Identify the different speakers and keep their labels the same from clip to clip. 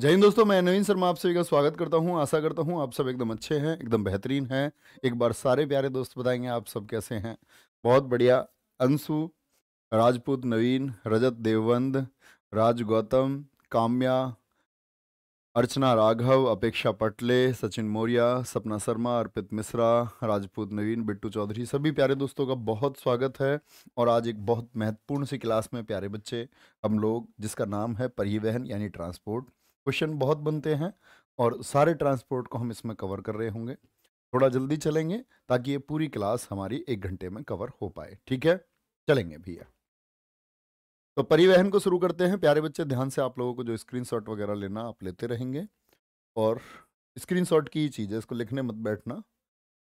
Speaker 1: जय हिंद दोस्तों मैं नवीन शर्मा आप सभी का स्वागत करता हूं आशा करता हूं आप सब एकदम अच्छे हैं एकदम बेहतरीन हैं एक बार सारे प्यारे दोस्त बताएंगे आप सब कैसे हैं बहुत बढ़िया अंशु राजपूत नवीन रजत देववंद राज गौतम काम्या अर्चना राघव अपेक्षा पटले सचिन मौर्या सपना शर्मा अर्पित मिश्रा राजपूत नवीन बिट्टू चौधरी सभी प्यारे दोस्तों का बहुत स्वागत है और आज एक बहुत महत्वपूर्ण सी क्लास में प्यारे बच्चे हम लोग जिसका नाम है परिवहन यानी ट्रांसपोर्ट क्वेश्चन बहुत बनते हैं और सारे ट्रांसपोर्ट को हम इसमें कवर कर रहे होंगे थोड़ा जल्दी चलेंगे ताकि ये पूरी क्लास हमारी एक घंटे में कवर हो पाए ठीक है चलेंगे भैया तो परिवहन को शुरू करते हैं प्यारे बच्चे ध्यान से आप लोगों को जो स्क्रीनशॉट वगैरह लेना आप लेते रहेंगे और स्क्रीनशॉट की ही चीज़ है इसको लिखने मत बैठना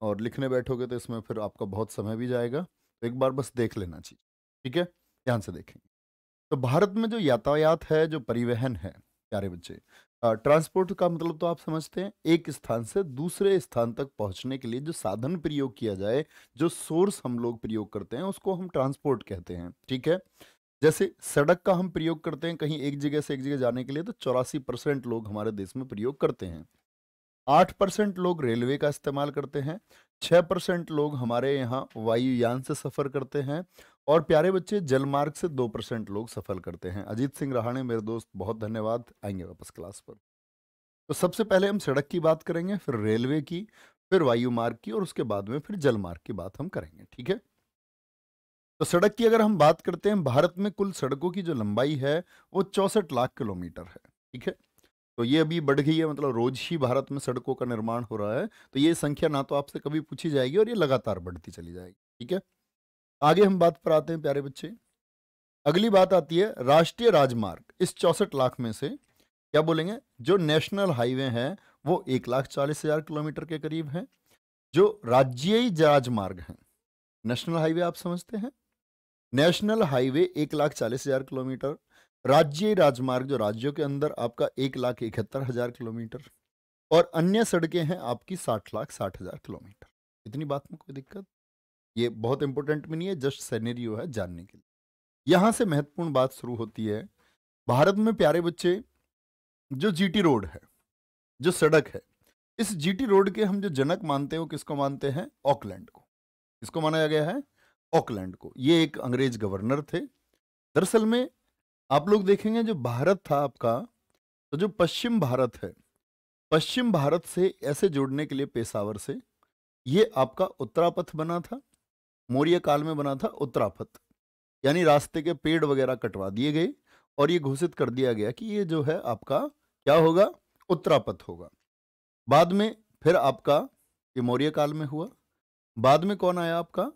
Speaker 1: और लिखने बैठोगे तो इसमें फिर आपका बहुत समय भी जाएगा तो एक बार बस देख लेना चाहिए ठीक है ध्यान से देखेंगे तो भारत में जो यातायात है जो परिवहन है प्यारे बच्चे ट्रांसपोर्ट का मतलब तो आप समझते हैं एक स्थान से दूसरे स्थान तक पहुंचने के लिए जो साधन प्रयोग किया जाए जो सोर्स हम लोग प्रयोग करते हैं उसको हम ट्रांसपोर्ट कहते हैं ठीक है जैसे सड़क का हम प्रयोग करते हैं कहीं एक जगह से एक जगह जाने के लिए तो चौरासी परसेंट लोग हमारे देश में प्रयोग करते हैं आठ परसेंट लोग रेलवे का इस्तेमाल करते हैं छह परसेंट लोग हमारे यहाँ वायुयान से सफ़र करते हैं और प्यारे बच्चे जलमार्ग से दो परसेंट लोग सफल करते हैं अजीत सिंह रहाणे मेरे दोस्त बहुत धन्यवाद आएंगे वापस क्लास पर तो सबसे पहले हम सड़क की बात करेंगे फिर रेलवे की फिर वायु मार्ग की और उसके बाद में फिर जल मार्ग की बात हम करेंगे ठीक है तो सड़क की अगर हम बात करते हैं भारत में कुल सड़कों की जो लंबाई है वो चौसठ लाख किलोमीटर है ठीक है तो ये अभी बढ़ गई है मतलब रोज ही भारत में सड़कों का निर्माण हो रहा है तो ये संख्या ना तो आपसे कभी पूछी जाएगी और ये लगातार बढ़ती चली जाएगी ठीक है आगे हम बात पर आते हैं प्यारे बच्चे अगली बात आती है राष्ट्रीय राजमार्ग इस चौसठ लाख में से क्या बोलेंगे जो नेशनल हाईवे हैं वो एक लाख चालीस हजार किलोमीटर के करीब हैं जो राज्य राजमार्ग हैं नेशनल हाईवे आप समझते हैं नेशनल हाईवे एक लाख चालीस हजार किलोमीटर राज्य राजमार्ग जो राज्यों के अंदर आपका एक लाख इकहत्तर हजार किलोमीटर और अन्य सड़कें हैं आपकी साठ लाख साठ हजार किलोमीटर इतनी बात में कोई दिक्कत ये बहुत इंपॉर्टेंट भी नहीं है जस्ट सैनरियो है जानने के लिए यहाँ से महत्वपूर्ण बात शुरू होती है भारत में प्यारे बच्चे जो जीटी रोड है जो सड़क है इस जीटी रोड के हम जो जनक मानते हो किसको मानते हैं ऑकलैंड को किसको माना गया है ऑकलैंड को ये एक अंग्रेज गवर्नर थे दरअसल में आप लोग देखेंगे जो भारत था आपका तो जो पश्चिम भारत है पश्चिम भारत से ऐसे जोड़ने के लिए पेशावर से ये आपका उत्तरापथ बना था मौर्य काल में बना था उत्तराफत यानी रास्ते के पेड़ वगैरह कटवा दिए गए और ये घोषित कर दिया गया कि ये जो है आपका क्या होगा उत्तरापथ होगा बाद में फिर आपका ये मौर्य काल में हुआ बाद में कौन आया आपका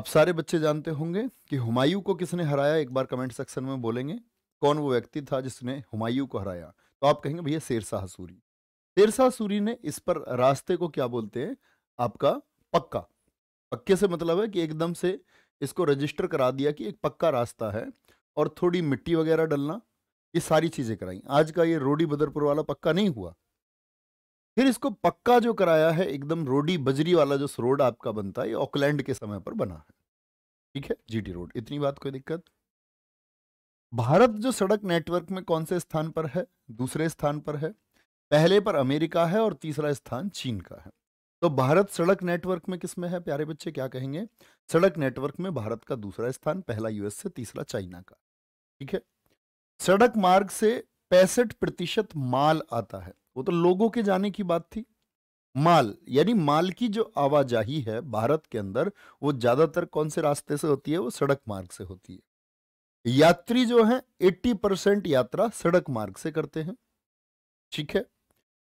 Speaker 1: आप सारे बच्चे जानते होंगे कि हुमायूं को किसने हराया एक बार कमेंट सेक्शन में बोलेंगे कौन वो व्यक्ति था जिसने हुमायूं को हराया तो आप कहेंगे भैया शेरशाह सूरी शेरशाह सूरी ने इस पर रास्ते को क्या बोलते हैं आपका पक्का पक्के से मतलब है कि एकदम से इसको रजिस्टर करा दिया कि एक पक्का रास्ता है और थोड़ी मिट्टी वगैरह डलना ये सारी चीज़ें कराई आज का ये रोडी बदरपुर वाला पक्का नहीं हुआ फिर इसको पक्का जो कराया है एकदम रोडी बजरी वाला जो रोड आपका बनता है ये ऑकलैंड के समय पर बना है ठीक है जीटी रोड इतनी बात कोई दिक्कत भारत जो सड़क नेटवर्क में कौन से स्थान पर है दूसरे स्थान पर है पहले पर अमेरिका है और तीसरा स्थान चीन का है तो भारत सड़क नेटवर्क में किसमें है प्यारे बच्चे क्या कहेंगे सड़क नेटवर्क में भारत का दूसरा स्थान पहला यूएस से तीसरा चाइना का ठीक है सड़क मार्ग से पैंसठ प्रतिशत माल आता है वो तो लोगों के जाने की बात थी माल यानी माल की जो आवाजाही है भारत के अंदर वो ज्यादातर कौन से रास्ते से होती है वो सड़क मार्ग से होती है यात्री जो है 80 परसेंट यात्रा सड़क मार्ग से करते हैं ठीक है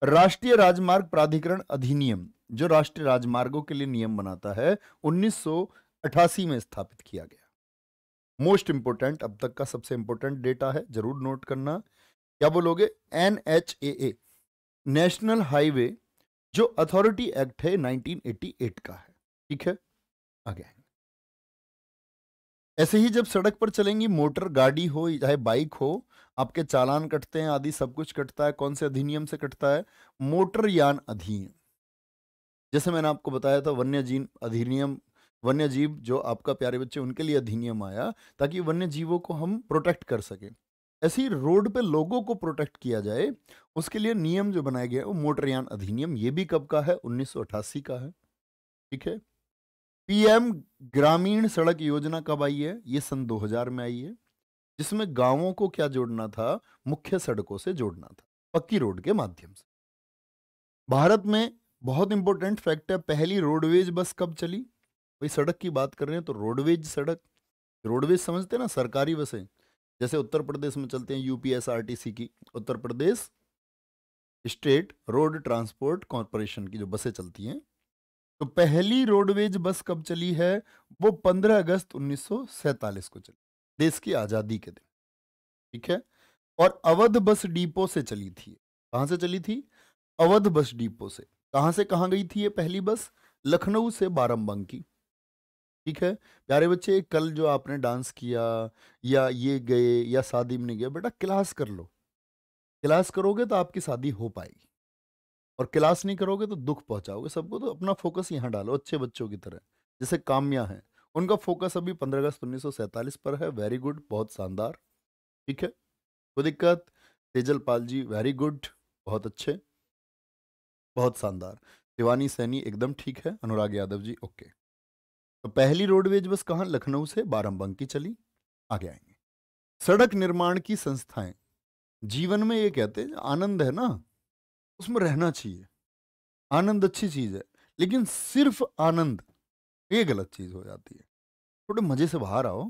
Speaker 1: राष्ट्रीय राजमार्ग प्राधिकरण अधिनियम जो राष्ट्रीय राजमार्गों के लिए नियम बनाता है 1988 में स्थापित किया गया मोस्ट इंपोर्टेंट अब तक का सबसे इंपोर्टेंट डेटा है जरूर नोट करना क्या बोलोगे N H A A national highway जो अथॉरिटी एक्ट है 1988 का है ठीक है आगे ऐसे ही जब सड़क पर चलेंगी मोटर गाड़ी हो चाहे बाइक हो आपके चालान कटते हैं आदि सब कुछ कटता है कौन से अधिनियम से कटता है मोटर यान अधिनियम जैसे मैंने आपको बताया था वन्य जीव अधिनियम वन्य जीव जो आपका प्यारे बच्चे उनके लिए अधिनियम आया ताकि वन्य जीवों को हम प्रोटेक्ट कर सकें ऐसे ही रोड पे लोगों को प्रोटेक्ट किया जाए उसके लिए नियम जो बनाया गया है वो मोटरयान अधिनियम ये भी कब का है उन्नीस का है ठीक है पीएम ग्रामीण सड़क योजना कब आई है ये सन 2000 में आई है जिसमें गांवों को क्या जोड़ना था मुख्य सड़कों से जोड़ना था पक्की रोड के माध्यम से भारत में बहुत इंपॉर्टेंट फैक्ट है पहली रोडवेज बस कब चली भाई सड़क की बात कर रहे हैं तो रोडवेज सड़क रोडवेज समझते हैं ना सरकारी बसें जैसे उत्तर प्रदेश में चलते हैं यूपीएसआरटीसी की Uttar Pradesh state road transport corporation की जो बसें चलती हैं तो पहली रोडवेज बस कब चली है वो 15 अगस्त 1947 को चली देश की आज़ादी के दिन ठीक है और अवध बस डिपो से चली थी कहाँ से चली थी अवध बस डिपो से कहा से कहा गई थी ये पहली बस लखनऊ से बारम्बंकी ठीक है प्यारे बच्चे कल जो आपने डांस किया या ये गए या शादी में नहीं गए बेटा क्लास कर लो क्लास करोगे तो आपकी शादी हो पाएगी और क्लास नहीं करोगे तो दुख पहुंचाओगे सबको तो अपना फोकस यहाँ डालो अच्छे बच्चों की तरह जैसे काम्या है उनका फोकस अभी पंद्रह अगस्त उन्नीस पर है वेरी गुड बहुत शानदार ठीक है कोई दिक्कत तेजल पाल जी वेरी गुड बहुत अच्छे बहुत शानदार शिवानी सैनी एकदम ठीक है अनुराग यादव जी ओके तो पहली रोडवेज बस कहाँ लखनऊ से बाराबंकी चली आगे आएंगे सड़क निर्माण की संस्थाएं जीवन में ये कहते हैं आनंद है ना उसमें रहना चाहिए आनंद अच्छी चीज़ है लेकिन सिर्फ आनंद ये गलत चीज़ हो जाती है थोड़े मज़े से बाहर आओ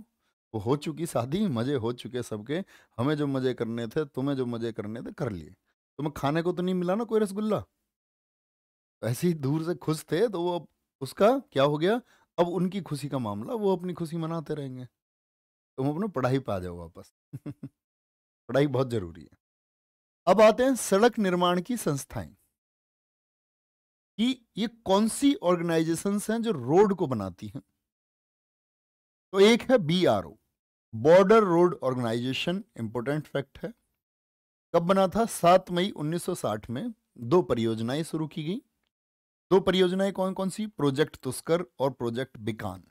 Speaker 1: वो हो चुकी शादी मज़े हो चुके सबके हमें जो मज़े करने थे तुम्हें जो मज़े करने थे कर लिए तुम्हें खाने को तो नहीं मिला ना कोई रसगुल्ला ऐसे ही दूर से खुश थे तो वो अब उसका क्या हो गया अब उनकी खुशी का मामला वो अपनी खुशी मनाते रहेंगे तुम अपने पढ़ाई पे आ जाओ वापस पढ़ाई बहुत ज़रूरी है अब आते हैं सड़क निर्माण की संस्थाएं कि ये कौन सी ऑर्गेनाइजेशन हैं जो रोड को बनाती हैं तो एक है B R O border road organisation important fact है कब बना था सात मई 1960 में दो परियोजनाएं शुरू की गई दो परियोजनाएं कौन कौन सी प्रोजेक्ट तुस्कर और प्रोजेक्ट बिकान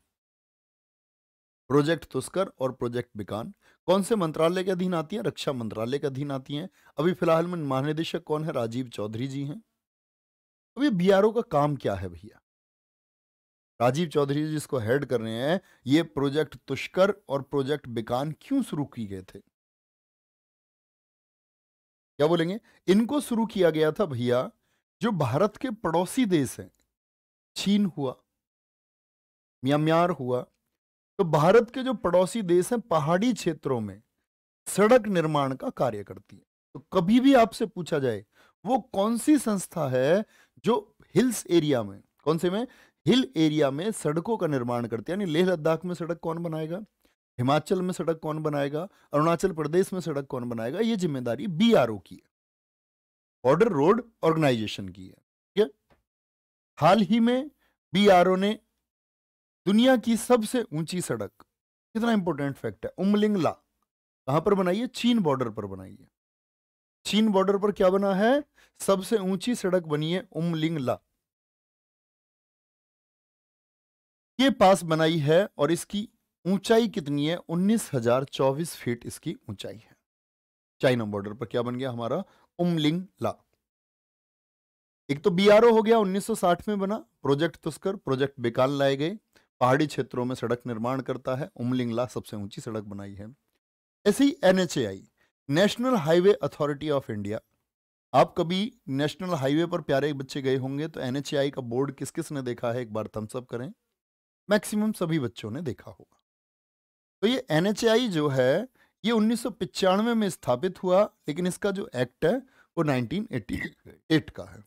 Speaker 1: प्रोजेक्ट तुस्कर और प्रोजेक्ट बिकान कौन से मंत्रालय के अधीन आती हैं रक्षा मंत्रालय के अधीन आती हैं अभी फिलहाल में महानिदेशक कौन है राजीव चौधरी जी हैं अब ये बीआरओ का काम क्या है भैया राजीव चौधरी जिसको हेड कर रहे हैं ये प्रोजेक्ट तुष्कर और प्रोजेक्ट बिकान क्यों शुरू किए गए थे क्या बोलेंगे इनको शुरू किया गया था भैया जो भारत के पड़ोसी देश हैं चीन हुआ म्यांमार हुआ तो भारत के जो पड़ोसी देश हैं पहाड़ी क्षेत्रों में सड़क निर्माण का कार्य करती है तो कभी भी आपसे पूछा जाए वो कौन सी संस्था है जो हिल्स एरिया में कौन से में हिल एरिया में सड़कों का निर्माण करते हैं यानी लेह लद्दाख में सड़क कौन बनाएगा हिमाचल में सड़क कौन बनाएगा अरुणाचल प्रदेश में सड़क कौन बनाएगा यह जिम्मेदारी बी की है बॉर्डर रोड ऑर्गेनाइजेशन की है ठीक है हाल ही में बी ने दुनिया की सबसे ऊंची सड़क कितना इंपॉर्टेंट फैक्ट है उमलिंगला कहां पर बनाइए चीन बॉर्डर पर बनाइए चीन बॉर्डर पर क्या बना है सबसे ऊंची सड़क बनी है उमलिंगला के पास बनाई है और इसकी ऊंचाई कितनी है उन्नीस हजार चौबीस फीट इसकी ऊंचाई है चाइना बॉर्डर पर क्या बन गया हमारा उमलिंग ला एक तो बीआरओ हो गया 1960 में बना प्रोजेक्ट तुस्कर तो प्रोजेक्ट बेकाल लाए गए पहाड़ी क्षेत्रों में सड़क निर्माण करता है उमलिंगला सबसे ऊंची सड़क बनाई है ऐसी NHAI national highway authority of India आप कभी नेशनल हाईवे पर प्यारे बच्चे गए होंगे तो एन का बोर्ड किस किस ने देखा है एक बार थम्सअप करें मैक्सिमम सभी बच्चों ने देखा होगा तो ये एन जो है ये उन्नीस में स्थापित हुआ लेकिन इसका जो एक्ट है वो 1988 का है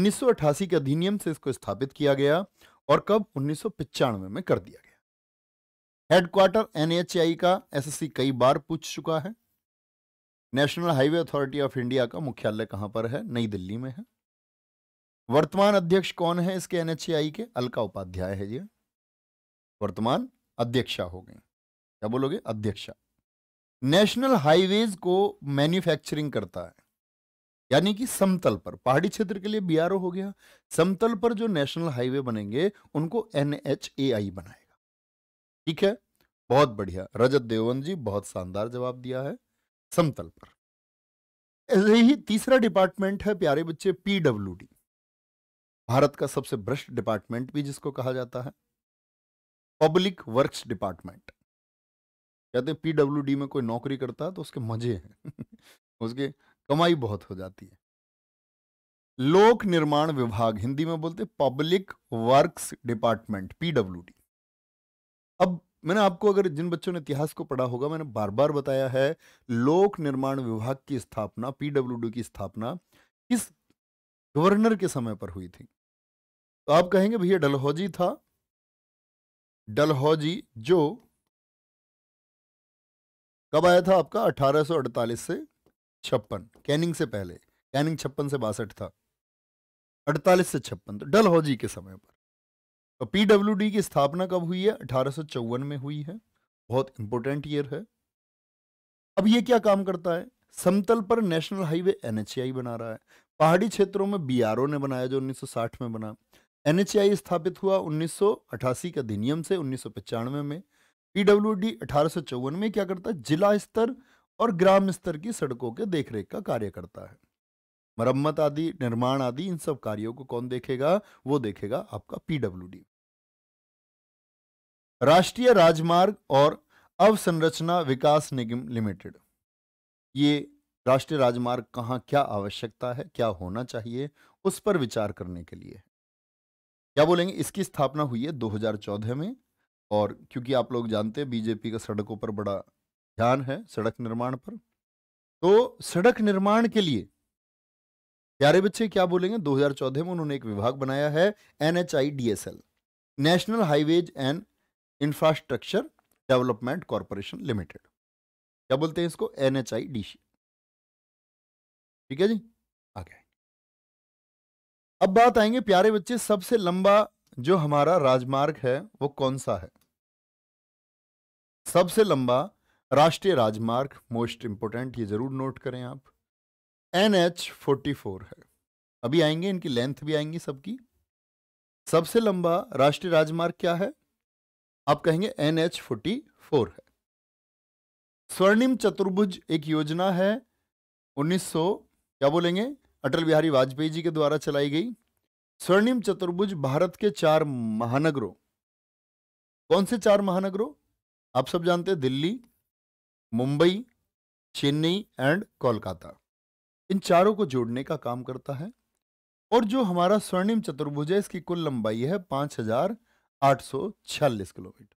Speaker 1: 1988 के अधिनियम से इसको स्थापित किया गया और कब उन्नीस में कर दिया गया हेडक्वार्टर एनएचआई का एसएससी कई बार पूछ चुका है national highway authority of India का मुख्यालय कहां पर है नई दिल्ली में है वर्तमान अध्यक्ष कौन है इसके एनएचएआई के अलका उपाध्याय है ये वर्तमान अध्यक्षा हो गई क्या बोलोगे अध्यक्षा नेशनल हाईवेज को मैन्युफैक्चरिंग करता है यानी कि समतल पर पहाड़ी क्षेत्र के लिए बीआरओ हो गया समतल पर जो नेशनल हाईवे बनेंगे उनको एनएचएआई बनाएगा ठीक है बहुत बढ़िया रजत देववन जी बहुत शानदार जवाब दिया है समतल पर ऐसे ही तीसरा डिपार्टमेंट है प्यारे बच्चे पीडब्ल्यूडी भारत का सबसे भ्रष्ट डिपार्टमेंट भी जिसको कहा जाता है पब्लिक वर्क्स डिपार्टमेंट कहते हैं पीडब्ल्यूडी में कोई नौकरी करता है तो उसके मजे हैं उसके कमाई बहुत हो जाती है लोक निर्माण विभाग हिंदी में बोलते पब्लिक वर्क्स डिपार्टमेंट पीडब्ल्यूडी अब मैंने आपको अगर जिन बच्चों ने इतिहास को पढ़ा होगा मैंने बार बार बताया है लोक निर्माण विभाग की स्थापना पीडब्ल्यूडी की स्थापना किस गवर्नर के समय पर हुई थी तो आप कहेंगे भैया डलहौजी था डलहौजी जो कब आया था आपका 1848 से छप्पन कैनिंग से पहले कैनिंग छप्पन से बासठ था 48 से छप्पन तो डलहौजी के समय पर तो पीडब्ल्यूडी की स्थापना कब हुई है अठारह में हुई है बहुत इंपॉर्टेंट ईयर है अब ये क्या काम करता है समतल पर नेशनल हाईवे एनएचआई बना रहा है पहाड़ी क्षेत्रों में बीआरओ ने बनाया जो 1960 में बना एनएचआई स्थापित हुआ 1988 के अधिनियम से उन्नीस में पीडब्ल्यूडी अठारह में क्या करता है जिला स्तर और ग्राम स्तर की सड़कों के देखरेख का कार्य करता है मरम्मत आदि निर्माण आदि इन सब कार्यों को कौन देखेगा वो देखेगा आपका पीडब्ल्यू राष्ट्रीय राजमार्ग और अवसंरचना विकास निगम लिमिटेड ये राष्ट्रीय राजमार्ग कहा क्या आवश्यकता है क्या होना चाहिए उस पर विचार करने के लिए क्या बोलेंगे इसकी स्थापना हुई है 2014 में और क्योंकि आप लोग जानते हैं बीजेपी का सड़कों पर बड़ा ध्यान है सड़क निर्माण पर तो सड़क निर्माण के लिए प्यारे बच्चे क्या बोलेंगे 2014 में उन्होंने एक विभाग बनाया है N H I D S L national highways and infrastructure development corporation limited क्या बोलते हैं इसको N H I D C ठीक है जी आगे अब बात आएंगे प्यारे बच्चे सबसे लंबा जो हमारा राजमार्ग है वो कौन सा है सबसे लंबा राष्ट्रीय राजमार्ग मोस्ट इंपोर्टेंट ये जरूर नोट करें आप एन एच फोर्टी फोर है अभी आएंगे इनकी लेंथ भी आएंगी सबकी सबसे लंबा राष्ट्रीय राजमार्ग क्या है आप कहेंगे एन एच फोर्टी फोर है स्वर्णिम चतुर्भुज एक योजना है 1900 क्या बोलेंगे अटल बिहारी वाजपेयी जी के द्वारा चलाई गई स्वर्णिम चतुर्भुज भारत के चार महानगरों कौन से चार महानगरों आप सब जानते हैं दिल्ली मुंबई चेन्नई एंड कोलकाता इन चारों को जोड़ने का काम करता है और जो हमारा स्वर्णिम चतुर्भुज है इसकी कुल लंबाई है पांच हजार आठ सौ छियालीस किलोमीटर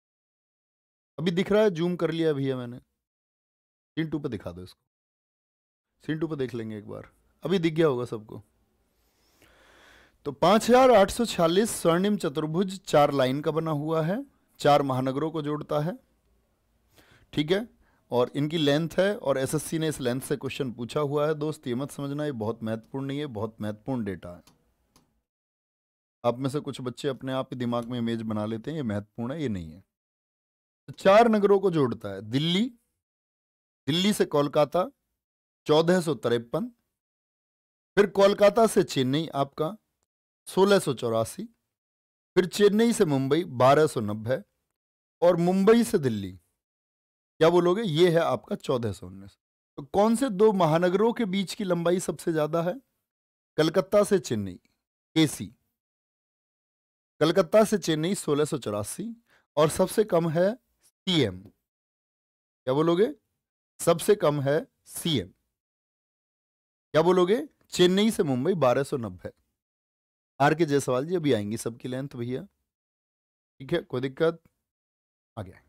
Speaker 1: अभी दिख रहा है जूम कर लिया भैया मैंने सीन टू पे दिखा दो इसको सीन टू पे देख लेंगे एक बार अभी दिख गया होगा सबको तो पांच हजार आठ सौ छियालीस स्वर्णिम चतुर्भुज चार लाइन का बना हुआ है चार महानगरों को जोड़ता है ठीक है और इनकी लेंथ है और एसएससी ने इस लेंथ से क्वेश्चन पूछा हुआ है दोस्त ये मत समझना ये बहुत महत्वपूर्ण नहीं है बहुत महत्वपूर्ण डेटा है आप में से कुछ बच्चे अपने आप ही दिमाग में इमेज बना लेते हैं ये महत्वपूर्ण है ये नहीं है तो चार नगरों को जोड़ता है दिल्ली दिल्ली से कोलकाता चौदह सौ तिरपन फिर कोलकाता से चेन्नई आपका सोलह सौ चौरासी फिर चेन्नई से मुंबई बारह सौ नब्बे और मुंबई से दिल्ली क्या बोलोगे ये है आपका चौदह सौ उन्नीस तो कौन से दो महानगरों के बीच की लंबाई सबसे ज्यादा है कलकत्ता से चेन्नई केसी कलकत्ता से चेन्नई सोलह सौ चौरासी और सबसे कम है सीएम क्या बोलोगे सबसे कम है सीएम क्या बोलोगे चेन्नई से मुंबई बारह सौ नब्बे आर के जयसवाल जी अभी आएंगी सबकी लेंथ भैया ठीक है कोई दिक्कत आ गया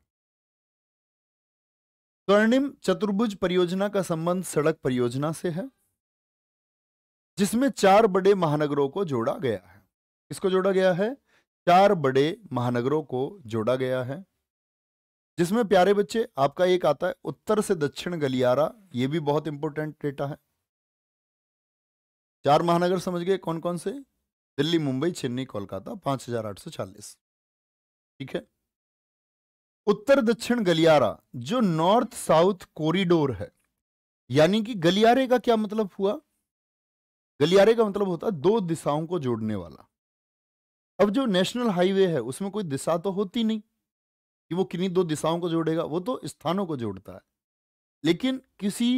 Speaker 1: स्वर्णिम चतुर्भुज परियोजना का संबंध सड़क परियोजना से है जिसमें चार बड़े महानगरों को जोड़ा गया है इसको जोड़ा गया है चार बड़े महानगरों को जोड़ा गया है जिसमें प्यारे बच्चे आपका एक आता है उत्तर से दक्षिण गलियारा ये भी बहुत इंपॉर्टेंट डेटा है चार महानगर समझ गए कौन कौन से दिल्ली मुंबई चेन्नई कोलकाता पांच हजार आठ सौ चालीस ठीक है उत्तर दक्षिण गलियारा जो नॉर्थ साउथ कॉरिडोर है यानी कि गलियारे का क्या मतलब हुआ गलियारे का मतलब होता है दो दिशाओं को जोड़ने वाला अब जो नेशनल हाईवे है उसमें कोई दिशा तो होती नहीं कि वो किन्हीं दो दिशाओं को जोड़ेगा वो तो स्थानों को जोड़ता है लेकिन किसी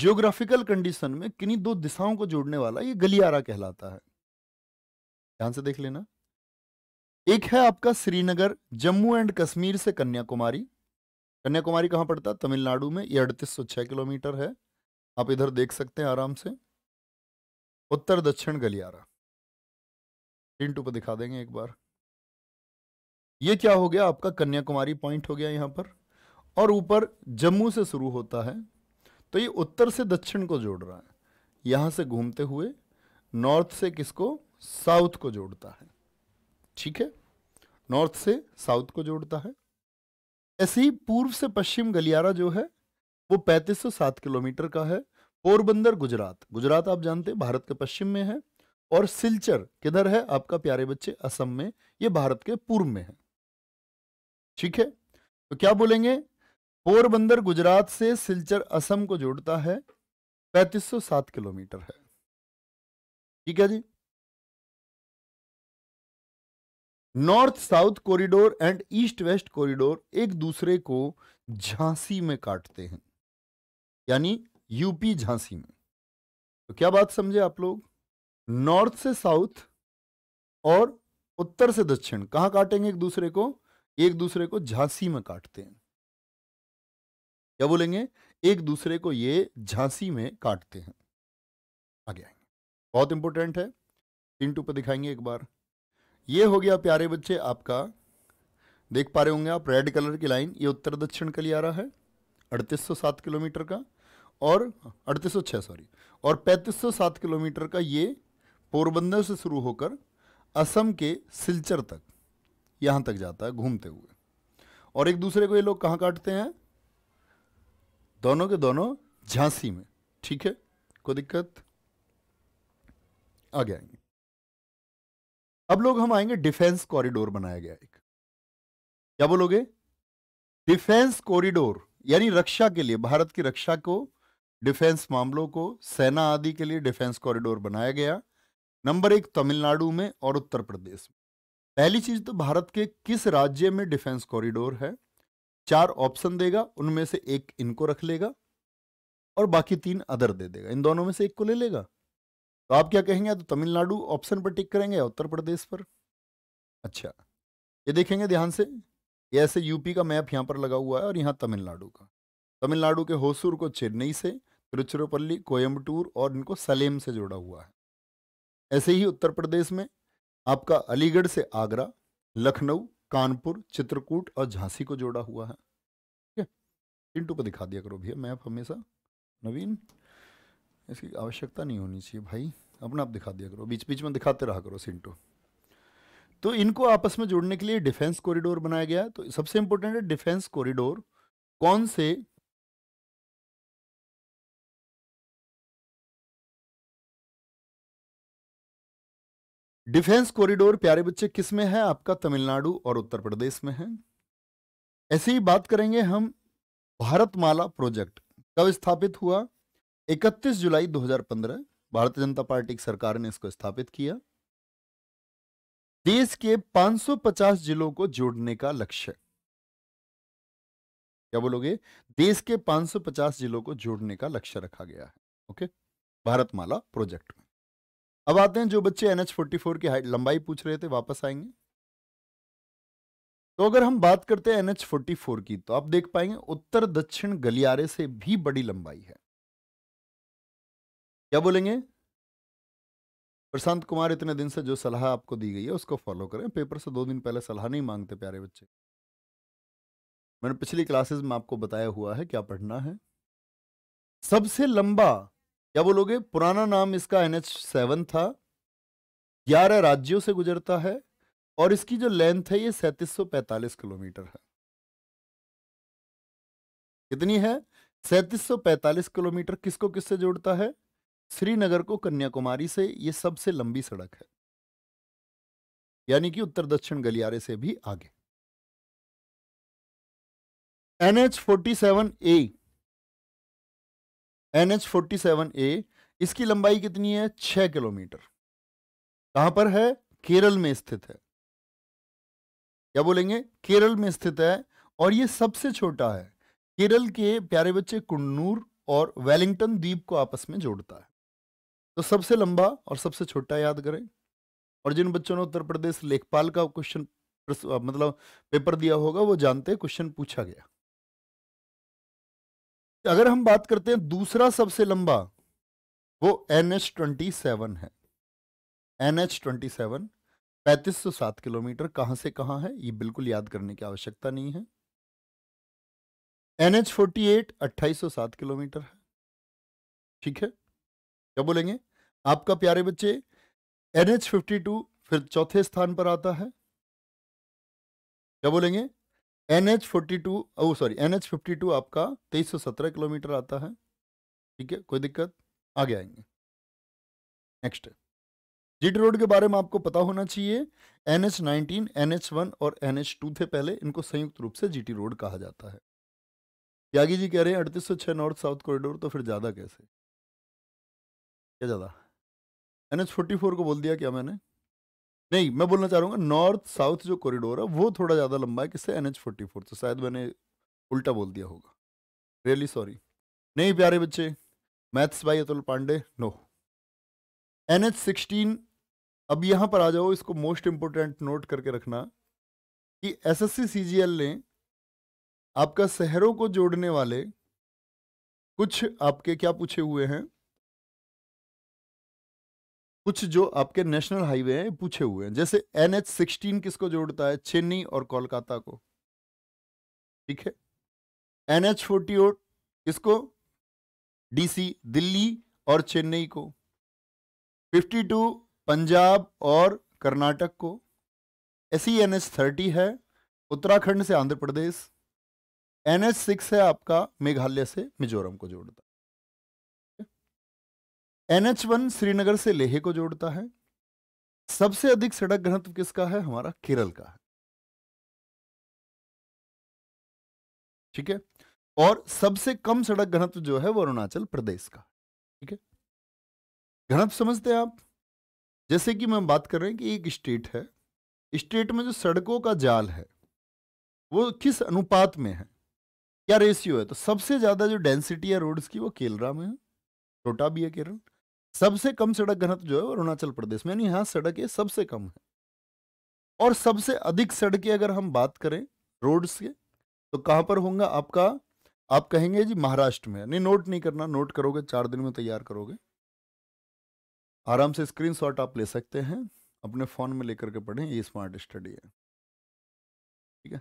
Speaker 1: जियोग्राफिकल कंडीशन में किन्हीं दो दिशाओं को जोड़ने वाला ये गलियारा कहलाता है ध्यान से देख लेना एक है आपका श्रीनगर जम्मू एंड कश्मीर से कन्याकुमारी कन्याकुमारी कहाँ पड़ता है तमिलनाडु में ये अड़तीस सौ छः किलोमीटर है आप इधर देख सकते हैं आराम से उत्तर दक्षिण गलियारा टू पर दिखा देंगे एक बार ये क्या हो गया आपका कन्याकुमारी पॉइंट हो गया यहाँ पर और ऊपर जम्मू से शुरू होता है तो ये उत्तर से दक्षिण को जोड़ रहा है यहां से घूमते हुए नॉर्थ से किसको साउथ को जोड़ता है ठीक है नॉर्थ से साउथ को जोड़ता है ऐसे ही पूर्व से पश्चिम गलियारा जो है वो 3507 किलोमीटर का है पोरबंदर गुजरात गुजरात आप जानते हैं भारत के पश्चिम में है और सिलचर किधर है आपका प्यारे बच्चे असम में ये भारत के पूर्व में है ठीक है तो क्या बोलेंगे पोरबंदर गुजरात से सिलचर असम को जोड़ता है 3507 किलोमीटर है ठीक है जी north south corridor and east west corridor एक दूसरे को झांसी में काटते हैं यानी यूपी झांसी में तो क्या बात समझे आप लोग नॉर्थ से साउथ और उत्तर से दक्षिण कहां काटेंगे एक दूसरे को एक दूसरे को झांसी में काटते हैं क्या बोलेंगे एक दूसरे को ये झांसी में काटते हैं आगे आएंगे बहुत इंपॉर्टेंट है तीन टू पर दिखाएंगे एक बार ये हो गया प्यारे बच्चे आपका देख पा रहे होंगे आप रेड कलर की लाइन ये उत्तर दक्षिण के लिए आ रहा है 3807 किलोमीटर का और 3806 सॉरी और 3507 किलोमीटर का ये पोरबंदर से शुरू होकर असम के सिलचर तक यहाँ तक जाता है घूमते हुए और एक दूसरे को ये लोग कहाँ काटते हैं दोनों के दोनों झांसी में ठीक है कोई दिक्कत आगे आएंगे अब लोग हम आएंगे डिफेंस कॉरिडोर बनाया गया एक क्या बोलोगे डिफेंस कॉरिडोर यानी रक्षा के लिए भारत की रक्षा को डिफेंस मामलों को सेना आदि के लिए डिफेंस कॉरिडोर बनाया गया नंबर एक तमिलनाडु में और उत्तर प्रदेश में पहली चीज तो भारत के किस राज्य में डिफेंस कॉरिडोर है चार ऑप्शन देगा उनमें से एक इनको रख लेगा और बाकी तीन अदर दे देगा इन दोनों में से एक को ले लेगा तो आप क्या कहेंगे तो तमिलनाडु ऑप्शन पर टिक करेंगे उत्तर प्रदेश पर अच्छा ये देखेंगे ध्यान से ये ऐसे यूपी का मैप यहाँ पर लगा हुआ है और यहाँ तमिलनाडु का तमिलनाडु के होसूर को चेन्नई से तिरुचिरपल्ली कोयम्बटूर और इनको सलेम से जोड़ा हुआ है ऐसे ही उत्तर प्रदेश में आपका अलीगढ़ से आगरा लखनऊ कानपुर चित्रकूट और झांसी को जोड़ा हुआ है ठीक है टू पर दिखा दिया करो भैया मैप हमेशा नवीन इसकी आवश्यकता नहीं होनी चाहिए भाई अपना आप दिखा दिया करो बीच बीच में दिखाते रहा करो सिंटो तो इनको आपस में जोड़ने के लिए डिफेंस कॉरिडोर बनाया गया तो सबसे इंपॉर्टेंट है डिफेंस कॉरिडोर कौन से डिफेंस कॉरिडोर प्यारे बच्चे किस में है आपका तमिलनाडु और उत्तर प्रदेश में है ऐसे ही बात करेंगे हम भारतमाला प्रोजेक्ट कब स्थापित हुआ 31 जुलाई 2015 भारतीय जनता पार्टी की सरकार ने इसको स्थापित किया देश के 550 जिलों को जोड़ने का लक्ष्य क्या बोलोगे देश के 550 जिलों को जोड़ने का लक्ष्य रखा गया है ओके भारतमाला प्रोजेक्ट में अब आते हैं जो बच्चे एनएच फोर्टी फोर की लंबाई पूछ रहे थे वापस आएंगे तो अगर हम बात करते हैं एनएच फोर्टी फोर की तो आप देख पाएंगे उत्तर दक्षिण गलियारे से भी बड़ी लंबाई है क्या बोलेंगे प्रशांत कुमार इतने दिन से जो सलाह आपको दी गई है उसको फॉलो करें पेपर से दो दिन पहले सलाह नहीं मांगते प्यारे बच्चे मैंने पिछली क्लासेस में आपको बताया हुआ है क्या पढ़ना है सबसे लंबा क्या बोलोगे पुराना नाम इसका एन एच सेवन था ग्यारह राज्यों से गुजरता है और इसकी जो लेंथ है ये सैंतीस किलोमीटर है कितनी है सौ पैंतालीस किलोमीटर किसको किससे जोड़ता है श्रीनगर को कन्याकुमारी से ये सबसे लंबी सड़क है यानी कि उत्तर दक्षिण गलियारे से भी आगे NH forty seven A NH forty seven A इसकी लंबाई कितनी है छह किलोमीटर कहां पर है केरल में स्थित है क्या बोलेंगे केरल में स्थित है और यह सबसे छोटा है केरल के प्यारे बच्चे कुन्नूर और वेलिंगटन द्वीप को आपस में जोड़ता है तो सबसे लंबा और सबसे छोटा याद करें और जिन बच्चों ने उत्तर प्रदेश लेखपाल का क्वेश्चन मतलब पेपर दिया होगा वो जानते हैं क्वेश्चन पूछा गया अगर हम बात करते हैं दूसरा सबसे लंबा वो एन एच ट्वेंटी सेवन है एन एच ट्वेंटी सेवन पैंतीस सौ सात किलोमीटर कहां से कहां है ये बिल्कुल याद करने की आवश्यकता नहीं है एन एच फोर्टी एट अट्ठाईस सौ सात किलोमीटर है ठीक है क्या बोलेंगे आपका प्यारे बच्चे एन एच फिफ्टी टू फिर चौथे स्थान पर आता है क्या बोलेंगे N H forty two oh sorry N H fifty two आपका तेईस सौ सत्रह किलोमीटर आता है ठीक है कोई दिक्कत आगे आएंगे नेक्स्ट जीटी रोड के बारे में आपको पता होना चाहिए N H nineteen N H one और एन एच टू थे पहले इनको संयुक्त रूप से जीटी रोड कहा जाता है त्यागी जी कह रहे हैं अड़तीस सौ छः नॉर्थ साउथ कॉरिडोर तो फिर ज़्यादा कैसे क्या ज़्यादा एन एच फोर्टी फोर को बोल दिया क्या मैंने नहीं मैं बोलना चाह रहा हूँ नॉर्थ साउथ जो कॉरिडोर है वो थोड़ा ज़्यादा लंबा है किससे एन एच फोर्टी फोर तो शायद मैंने उल्टा बोल दिया होगा रियली सॉरी नहीं प्यारे बच्चे मैथ्स भाई Atul Pandey no N H sixteen अब यहाँ पर आ जाओ इसको मोस्ट इम्पोर्टेंट नोट करके रखना कि S S C C G L ने आपका शहरों को जोड़ने वाले कुछ आपके क्या पूछे हुए हैं कुछ जो आपके नेशनल हाईवे हैं पूछे हुए हैं जैसे एन एच सिक्सटीन किसको जोड़ता है चेन्नई और कोलकाता को ठीक है एन एच फोर्टी एट किसको डीसी दिल्ली और चेन्नई को फिफ्टी टू पंजाब और कर्नाटक को ऐसी एन एच थर्टी है उत्तराखंड से Andhra Pradesh N H six है आपका मेघालय से मिजोरम को जोड़ता एनएच वन श्रीनगर से लेह को जोड़ता है सबसे अधिक सड़क घनत्व किसका है हमारा केरल का है ठीक है और सबसे कम सड़क घनत्व जो है वो अरुणाचल प्रदेश का ठीक है घनत्व समझते हैं आप जैसे कि मैं बात कर रहे हैं कि एक स्टेट है स्टेट में जो सड़कों का जाल है वो किस अनुपात में है क्या रेशियो है तो सबसे ज़्यादा जो डेंसिटी है रोड्स की वो केलरा में है छोटा भी है केरल सबसे कम सड़क घनत्व जो है अरुणाचल प्रदेश में यानी यहाँ सड़कें सबसे कम है और सबसे अधिक सड़कें अगर हम बात करें रोड्स के तो कहाँ पर होंगे आपका आप कहेंगे जी महाराष्ट्र में नहीं नोट नहीं करना नोट करोगे चार दिन में तैयार करोगे आराम से स्क्रीनशॉट आप ले सकते हैं अपने फ़ोन में लेकर के पढ़ें ये स्मार्ट स्टडी है ठीक है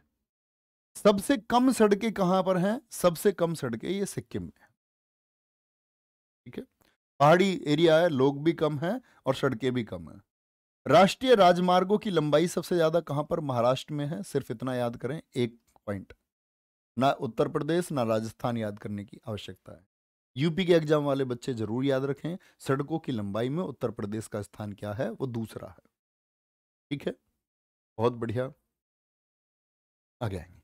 Speaker 1: सबसे कम सड़कें कहां पर हैं सबसे कम सड़कें ये सिक्किम में ठीक है पहाड़ी एरिया है लोग भी कम हैं और सड़कें भी कम हैं राष्ट्रीय राजमार्गों की लंबाई सबसे ज़्यादा कहां पर महाराष्ट्र में है सिर्फ इतना याद करें एक पॉइंट ना उत्तर प्रदेश ना राजस्थान याद करने की आवश्यकता है यूपी के एग्जाम वाले बच्चे जरूर याद रखें सड़कों की लंबाई में उत्तर प्रदेश का स्थान क्या है वो दूसरा है ठीक है बहुत बढ़िया आगे आएंगे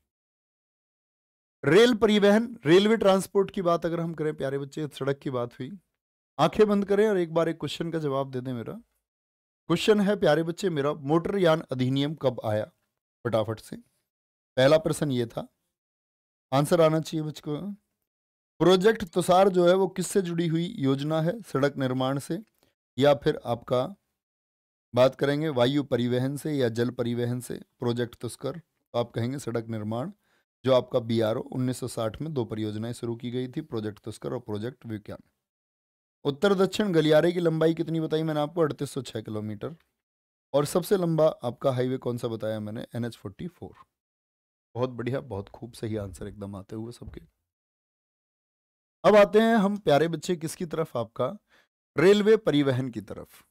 Speaker 1: रेल परिवहन रेलवे ट्रांसपोर्ट की बात अगर हम करें प्यारे बच्चे सड़क की बात हुई आंखें बंद करें और एक बार एक क्वेश्चन का जवाब दे दें मेरा क्वेश्चन है प्यारे बच्चे मेरा मोटर यान अधिनियम कब आया फटाफट से पहला प्रश्न ये था आंसर आना चाहिए बच्चों प्रोजेक्ट तुषार जो है वो किससे जुड़ी हुई योजना है सड़क निर्माण से या फिर आपका बात करेंगे वायु परिवहन से या जल परिवहन से प्रोजेक्ट तुस्कर तो आप कहेंगे सड़क निर्माण जो आपका बी आर 1960 में दो परियोजनाएं शुरू की गई थी प्रोजेक्ट तुस्कर और प्रोजेक्ट विज्ञान उत्तर दक्षिण गलियारे की लंबाई कितनी बताई मैंने आपको अड़तीस सौ छः किलोमीटर और सबसे लंबा आपका हाईवे कौन सा बताया मैंने एन एच फोर्टी फोर बहुत बढ़िया बहुत खूब सही आंसर एकदम आते हुए सबके अब आते हैं हम प्यारे बच्चे किसकी तरफ आपका रेलवे परिवहन की तरफ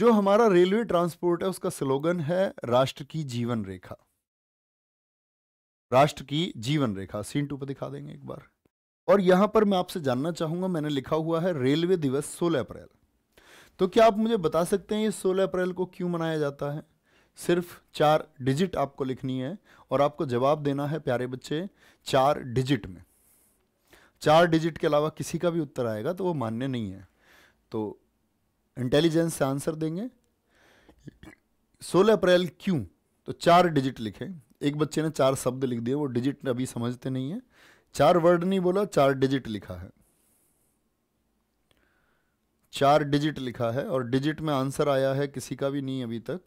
Speaker 1: जो हमारा रेलवे ट्रांसपोर्ट है उसका स्लोगन है राष्ट्र की जीवन रेखा राष्ट्र की जीवन रेखा सीन टू पर दिखा देंगे एक बार और यहां पर मैं आपसे जानना चाहूंगा मैंने लिखा हुआ है रेलवे दिवस 16 अप्रैल तो क्या आप मुझे बता सकते हैं ये 16 अप्रैल को क्यों मनाया जाता है सिर्फ चार डिजिट आपको लिखनी है और आपको जवाब देना है प्यारे बच्चे चार डिजिट में चार डिजिट के अलावा किसी का भी उत्तर आएगा तो वो मान्य नहीं है तो इंटेलिजेंस से आंसर देंगे 16 अप्रैल क्यों तो चार डिजिट लिखें एक बच्चे ने चार शब्द लिख दिए वो डिजिट अभी समझते नहीं है चार वर्ड नहीं बोला चार डिजिट लिखा है चार डिजिट लिखा है और डिजिट में आंसर आया है किसी का भी नहीं अभी तक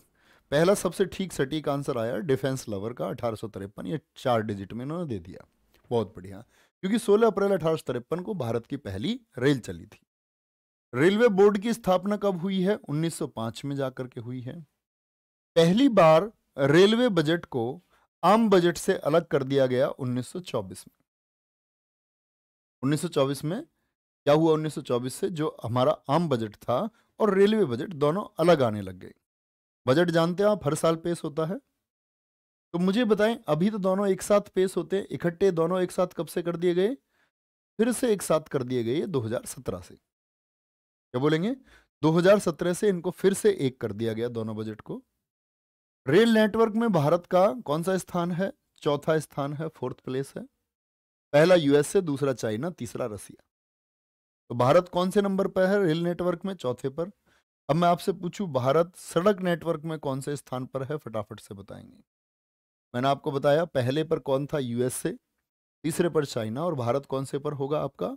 Speaker 1: पहला सबसे ठीक सटीक आंसर आया डिफेंस लवर का अठारह ये चार डिजिट में इन्होंने दे दिया बहुत बढ़िया क्योंकि 16 अप्रैल अठारह को भारत की पहली रेल चली थी रेलवे बोर्ड की स्थापना कब हुई है 1905 में जाकर के हुई है पहली बार रेलवे बजट को आम बजट से अलग कर दिया गया 1924 में 1924 में क्या हुआ 1924 से जो हमारा आम बजट था और रेलवे बजट दोनों अलग आने लग गए बजट जानते हैं आप हर साल पेश होता है तो मुझे बताएं अभी तो दोनों एक साथ पेश होते हैं इकट्ठे दोनों एक साथ कब से कर दिए गए फिर से एक साथ कर दिए गए 2017 से क्या बोलेंगे 2017 से इनको फिर से एक कर दिया गया दोनों बजट को रेल नेटवर्क में भारत का कौन सा स्थान है चौथा स्थान है फोर्थ प्लेस है पहला यूएसए दूसरा चाइना तीसरा रसिया तो भारत कौन से नंबर पर है रेल नेटवर्क में चौथे पर अब मैं आपसे पूछूं भारत सड़क नेटवर्क में कौन से स्थान पर है फटाफट से बताएंगे मैंने आपको बताया पहले पर कौन था यूएसए तीसरे पर चाइना और भारत कौन से पर होगा आपका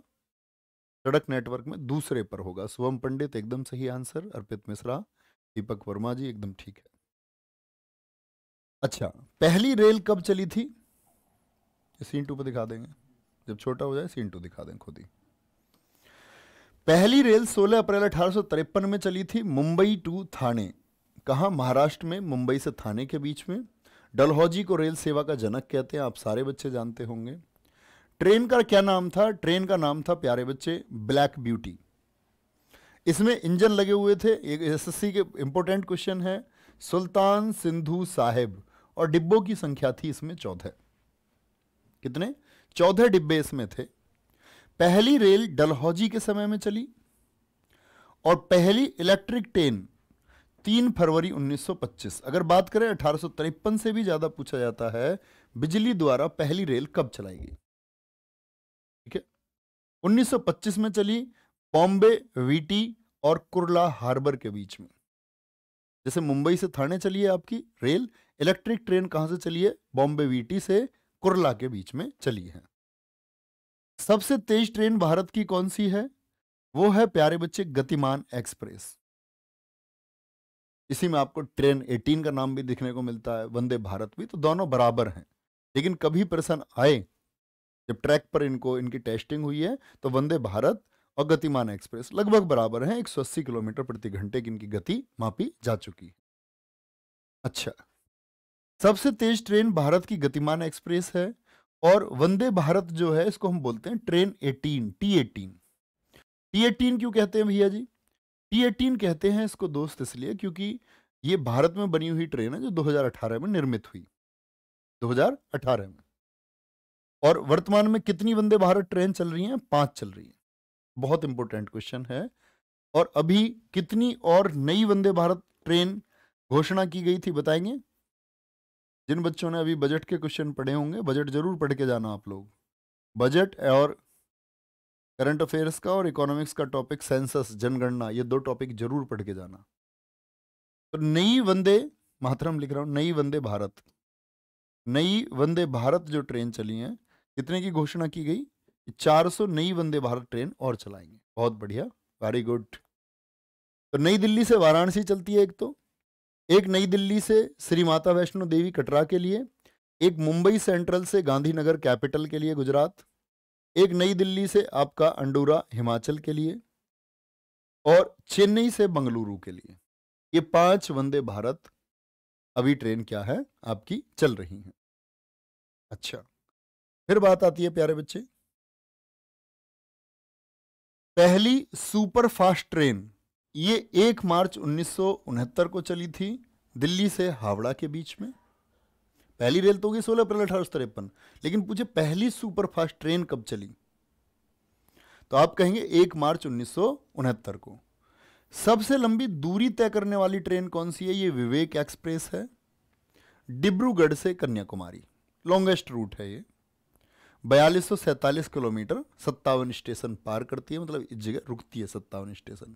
Speaker 1: सड़क नेटवर्क में दूसरे पर होगा शुभम पंडित एकदम सही आंसर अर्पित मिश्रा दीपक वर्मा जी एकदम ठीक है अच्छा पहली रेल कब चली थी सीन टू पर दिखा देंगे जब छोटा हो जाए सीन टू दिखा दें खुद ही पहली रेल 16 अप्रैल अठारह में चली थी मुंबई टू थाने कहा महाराष्ट्र में मुंबई से थाने के बीच में डलहौजी को रेल सेवा का जनक कहते हैं आप सारे बच्चे जानते होंगे ट्रेन का क्या नाम था ट्रेन का नाम था प्यारे बच्चे ब्लैक ब्यूटी इसमें इंजन लगे हुए थे एक एसएससी के इंपॉर्टेंट क्वेश्चन है सुल्तान सिंधु साहेब और डिब्बों की संख्या थी इसमें चौदह कितने चौदह डिब्बे इसमें थे पहली रेल डलहौजी के समय में चली और पहली इलेक्ट्रिक ट्रेन तीन फरवरी 1925 अगर बात करें अठारह से भी ज़्यादा पूछा जाता है बिजली द्वारा पहली रेल कब चलाई गई ठीक है 1925 में चली बॉम्बे वीटी और कुरला हार्बर के बीच में जैसे मुंबई से थाने चली है आपकी रेल इलेक्ट्रिक ट्रेन कहां से चली है बॉम्बे वीटी से कुरला के बीच में चली है सबसे तेज ट्रेन भारत की कौन सी है वो है प्यारे बच्चे गतिमान एक्सप्रेस इसी में आपको ट्रेन 18 का नाम भी दिखने को मिलता है वंदे भारत भी तो दोनों बराबर हैं लेकिन कभी प्रश्न आए जब ट्रैक पर इनको इनकी टेस्टिंग हुई है तो वंदे भारत और गतिमान एक्सप्रेस लगभग बराबर हैं 180 किलोमीटर प्रति घंटे की इनकी गति मापी जा चुकी है अच्छा सबसे तेज ट्रेन भारत की गतिमान एक्सप्रेस है और वंदे भारत जो है इसको हम बोलते हैं train eighteen T eighteen T eighteen क्यों कहते हैं भैया जी टी एटीन कहते हैं इसको दोस्त इसलिए क्योंकि ये भारत में बनी हुई ट्रेन है जो 2018 में निर्मित हुई 2018 में और वर्तमान में कितनी वंदे भारत ट्रेन चल रही हैं पांच चल रही हैं बहुत इंपॉर्टेंट क्वेश्चन है और अभी कितनी और नई वंदे भारत ट्रेन घोषणा की गई थी बताएंगे जिन बच्चों ने अभी बजट के क्वेश्चन पढ़े होंगे बजट जरूर पढ़ के जाना आप लोग बजट और करंट अफेयर्स का और इकोनॉमिक्स का टॉपिक सेंसस जनगणना ये दो टॉपिक जरूर पढ़ के जाना तो नई वंदे मातरम लिख रहा हूँ नई वंदे भारत नई वंदे भारत जो ट्रेन चली है कितने की घोषणा की गई 400 नई वंदे भारत ट्रेन और चलाएंगे बहुत बढ़िया वेरी गुड तो नई दिल्ली से वाराणसी चलती है एक तो एक नई दिल्ली से श्री माता वैष्णो देवी कटरा के लिए एक मुंबई सेंट्रल से गांधीनगर कैपिटल के लिए गुजरात एक नई दिल्ली से आपका अंडूरा हिमाचल के लिए और चेन्नई से बंगलुरु के लिए ये पांच वंदे भारत अभी ट्रेन क्या है आपकी चल रही है अच्छा फिर बात आती है प्यारे बच्चे पहली सुपर फास्ट ट्रेन ये एक मार्च उन्नीस को चली थी दिल्ली से हावड़ा के बीच में पहली रेल तो होगी सोलह अप्रैल अठारह लेकिन पूछे पहली सुपरफास्ट ट्रेन कब चली तो आप कहेंगे एक मार्च उन्नीस को सबसे लंबी दूरी तय करने वाली ट्रेन कौन सी है ये विवेक एक्सप्रेस है डिब्रूगढ़ से कन्याकुमारी लॉन्गेस्ट रूट है ये बयालीस किलोमीटर सत्तावन स्टेशन पार करती है मतलब इस जगह रुकती है सत्तावन स्टेशन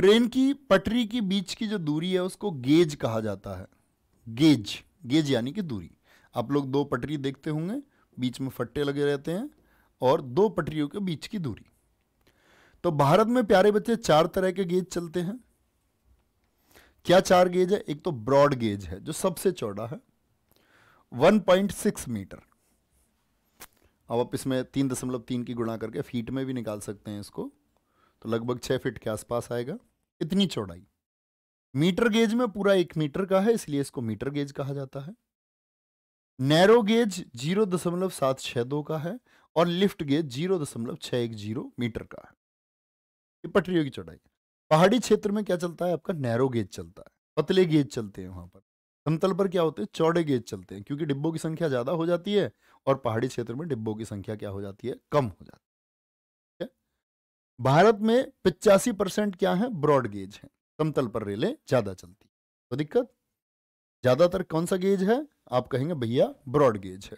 Speaker 1: ट्रेन की पटरी की बीच की जो दूरी है उसको गेज कहा जाता है गेज गेज यानी कि दूरी आप लोग दो पटरी देखते होंगे बीच में फट्टे लगे रहते हैं और दो पटरियों के बीच की दूरी तो भारत में प्यारे बच्चे चार तरह के गेज चलते हैं क्या चार गेज है एक तो ब्रॉड गेज है जो सबसे चौड़ा है 1.6 मीटर अब आप इसमें तीन दशमलव तीन की गुणा करके फीट में भी निकाल सकते हैं इसको तो लगभग छः फिट के आसपास आएगा इतनी चौड़ाई मीटर गेज में पूरा एक मीटर का है इसलिए इसको मीटर गेज कहा जाता है नैरो गेज जीरो दशमलव सात छः दो का है और लिफ्ट गेज जीरो दशमलव छः एक जीरो मीटर का है ये पटरियों की चौड़ाई पहाड़ी क्षेत्र में क्या चलता है आपका नैरो गेज चलता है पतले गेज चलते हैं वहाँ पर समतल पर क्या होते हैं चौड़े गेज चलते हैं क्योंकि डिब्बों की संख्या ज़्यादा हो जाती है और पहाड़ी क्षेत्र में डिब्बों की संख्या क्या हो जाती है कम हो जाती है भारत में पिचासी परसेंट क्या है ब्रॉड गेज है समतल पर रेलें ज्यादा चलती तो दिक्कत ज्यादातर कौन सा गेज है आप कहेंगे भैया ब्रॉड गेज है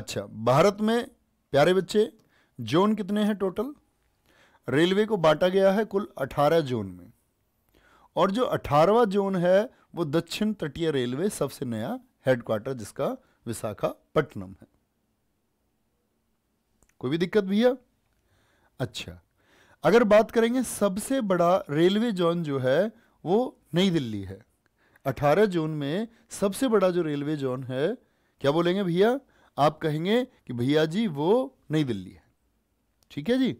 Speaker 1: अच्छा भारत में प्यारे बच्चे जोन कितने हैं टोटल रेलवे को बांटा गया है कुल 18 जोन में और जो 18वां जोन है वो दक्षिण तटीय रेलवे सबसे नया हेडक्वार्टर जिसका विशाखापट्टनम है कोई भी दिक्कत भैया अच्छा अगर बात करेंगे सबसे बड़ा रेलवे जोन जो है वो नई दिल्ली है 18 जून में सबसे बड़ा जो रेलवे जोन है क्या बोलेंगे भैया आप कहेंगे कि भैया जी वो नई दिल्ली है ठीक है जी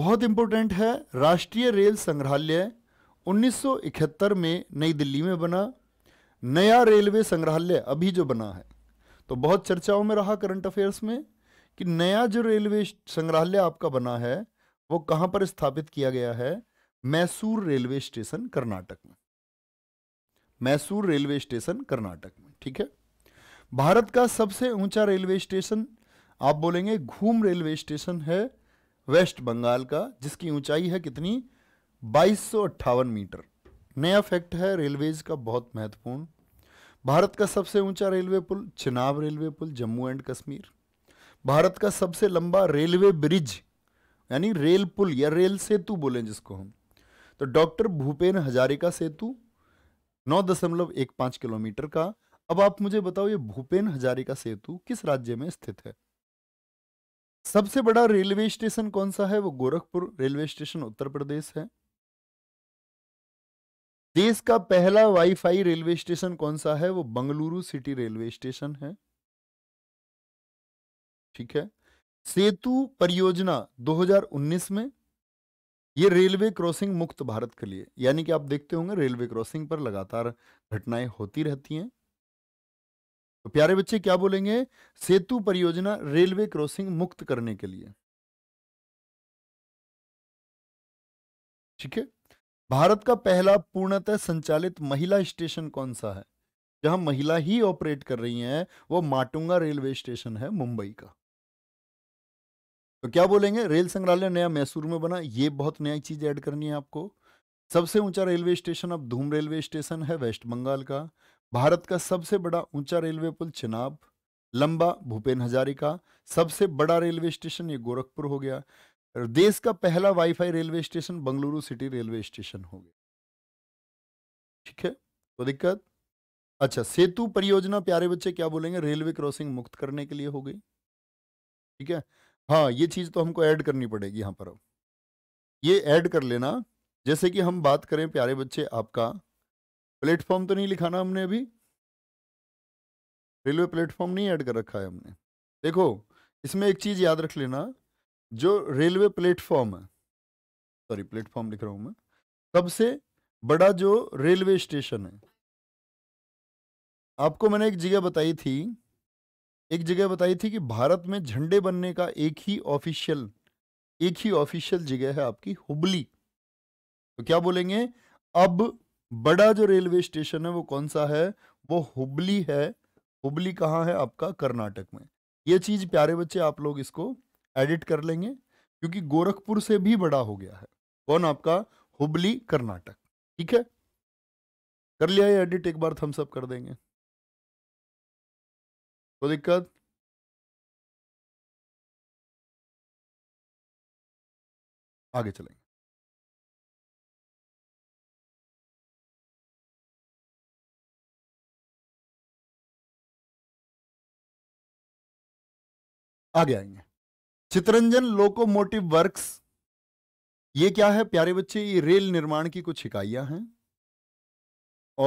Speaker 1: बहुत इंपॉर्टेंट है राष्ट्रीय रेल संग्रहालय 1971 में नई दिल्ली में बना नया रेलवे संग्रहालय अभी जो बना है तो बहुत चर्चाओं में रहा करंट अफेयर्स में कि नया जो रेलवे संग्रहालय आपका बना है वो कहाँ पर स्थापित किया गया है मैसूर रेलवे स्टेशन कर्नाटक में मैसूर रेलवे स्टेशन कर्नाटक में ठीक है भारत का सबसे ऊंचा रेलवे स्टेशन आप बोलेंगे घूम रेलवे स्टेशन है वेस्ट बंगाल का जिसकी ऊंचाई है कितनी बाईस मीटर नया फैक्ट है रेलवेज का बहुत महत्वपूर्ण भारत का सबसे ऊंचा रेलवे पुल चिनाब रेलवे पुल जम्मू एंड कश्मीर भारत का सबसे लंबा रेलवे ब्रिज यानी रेल पुल या रेल सेतु बोले जिसको हम तो डॉक्टर भूपेन हजारिका सेतु नौ दशमलव एक पांच किलोमीटर का अब आप मुझे बताओ ये भूपेन हजारिका सेतु किस राज्य में स्थित है सबसे बड़ा रेलवे स्टेशन कौन सा है वो गोरखपुर रेलवे स्टेशन उत्तर प्रदेश है देश का पहला वाईफाई रेलवे स्टेशन कौन सा है वो बंगलुरु सिटी रेलवे स्टेशन है ठीक है सेतु परियोजना 2019 में ये रेलवे क्रॉसिंग मुक्त भारत के लिए यानी कि आप देखते होंगे रेलवे क्रॉसिंग पर लगातार घटनाएं होती रहती हैं तो प्यारे बच्चे क्या बोलेंगे सेतु परियोजना रेलवे क्रॉसिंग मुक्त करने के लिए ठीक है भारत का पहला पूर्णतः संचालित महिला स्टेशन कौन सा है जहां महिला ही ऑपरेट कर रही हैं वो माटुंगा रेलवे स्टेशन है मुंबई का तो क्या बोलेंगे रेल संग्रहालय नया मैसूर में बना ये बहुत नई चीज़ ऐड करनी है आपको सबसे ऊंचा रेलवे स्टेशन अब धूम रेलवे स्टेशन है वेस्ट बंगाल का भारत का सबसे बड़ा ऊंचा रेलवे पुल चिनाब लंबा भूपेन हजारिका सबसे बड़ा रेलवे स्टेशन ये गोरखपुर हो गया देश का पहला WiFi railway station Bengaluru city railway station हो गया ठीक है तो दिक्कत अच्छा सेतु परियोजना प्यारे बच्चे क्या बोलेंगे रेलवे क्रॉसिंग मुक्त करने के लिए हो गई ठीक है हाँ, ये चीज़ तो हमको ऐड करनी पड़ेगी यहाँ पर अब। ये ऐड कर लेना जैसे कि हम बात करें प्यारे बच्चे आपका प्लेटफ़ॉर्म तो नहीं लिखाना हमने अभी? रेलवे प्लेटफ़ॉर्म नहीं ऐड कर रखा है हमने। देखो इसमें एक चीज़ याद रख लेना जो रेलवे प्लेटफ़ॉर्म है सॉरी प्लेटफ़ॉर्म लिख रहा हूँ मैं, सबसे बड़ा जो रेलवे स्टेशन है। आपको मैंने एक जगह बताई थी एक जगह बताई थी कि भारत में झंडे बनने का एक ही ऑफिशियल एक ही ऑफिशियल जगह है आपकी हुबली तो क्या बोलेंगे अब बड़ा जो रेलवे स्टेशन है वो कौन सा है वो हुबली है हुबली कहाँ है आपका कर्नाटक में ये चीज प्यारे बच्चे आप लोग इसको एडिट कर लेंगे क्योंकि गोरखपुर से भी बड़ा हो गया है कौन आपका हुबली कर्नाटक ठीक है कर लिया ये एडिट एक बार थम्सअप कर देंगे कोई दिक्कत आगे चलेंगे आगे आएंगे चित्रंजन लोकोमोटिव वर्क्स ये क्या है प्यारे बच्चे ये रेल निर्माण की कुछ इकाइयां हैं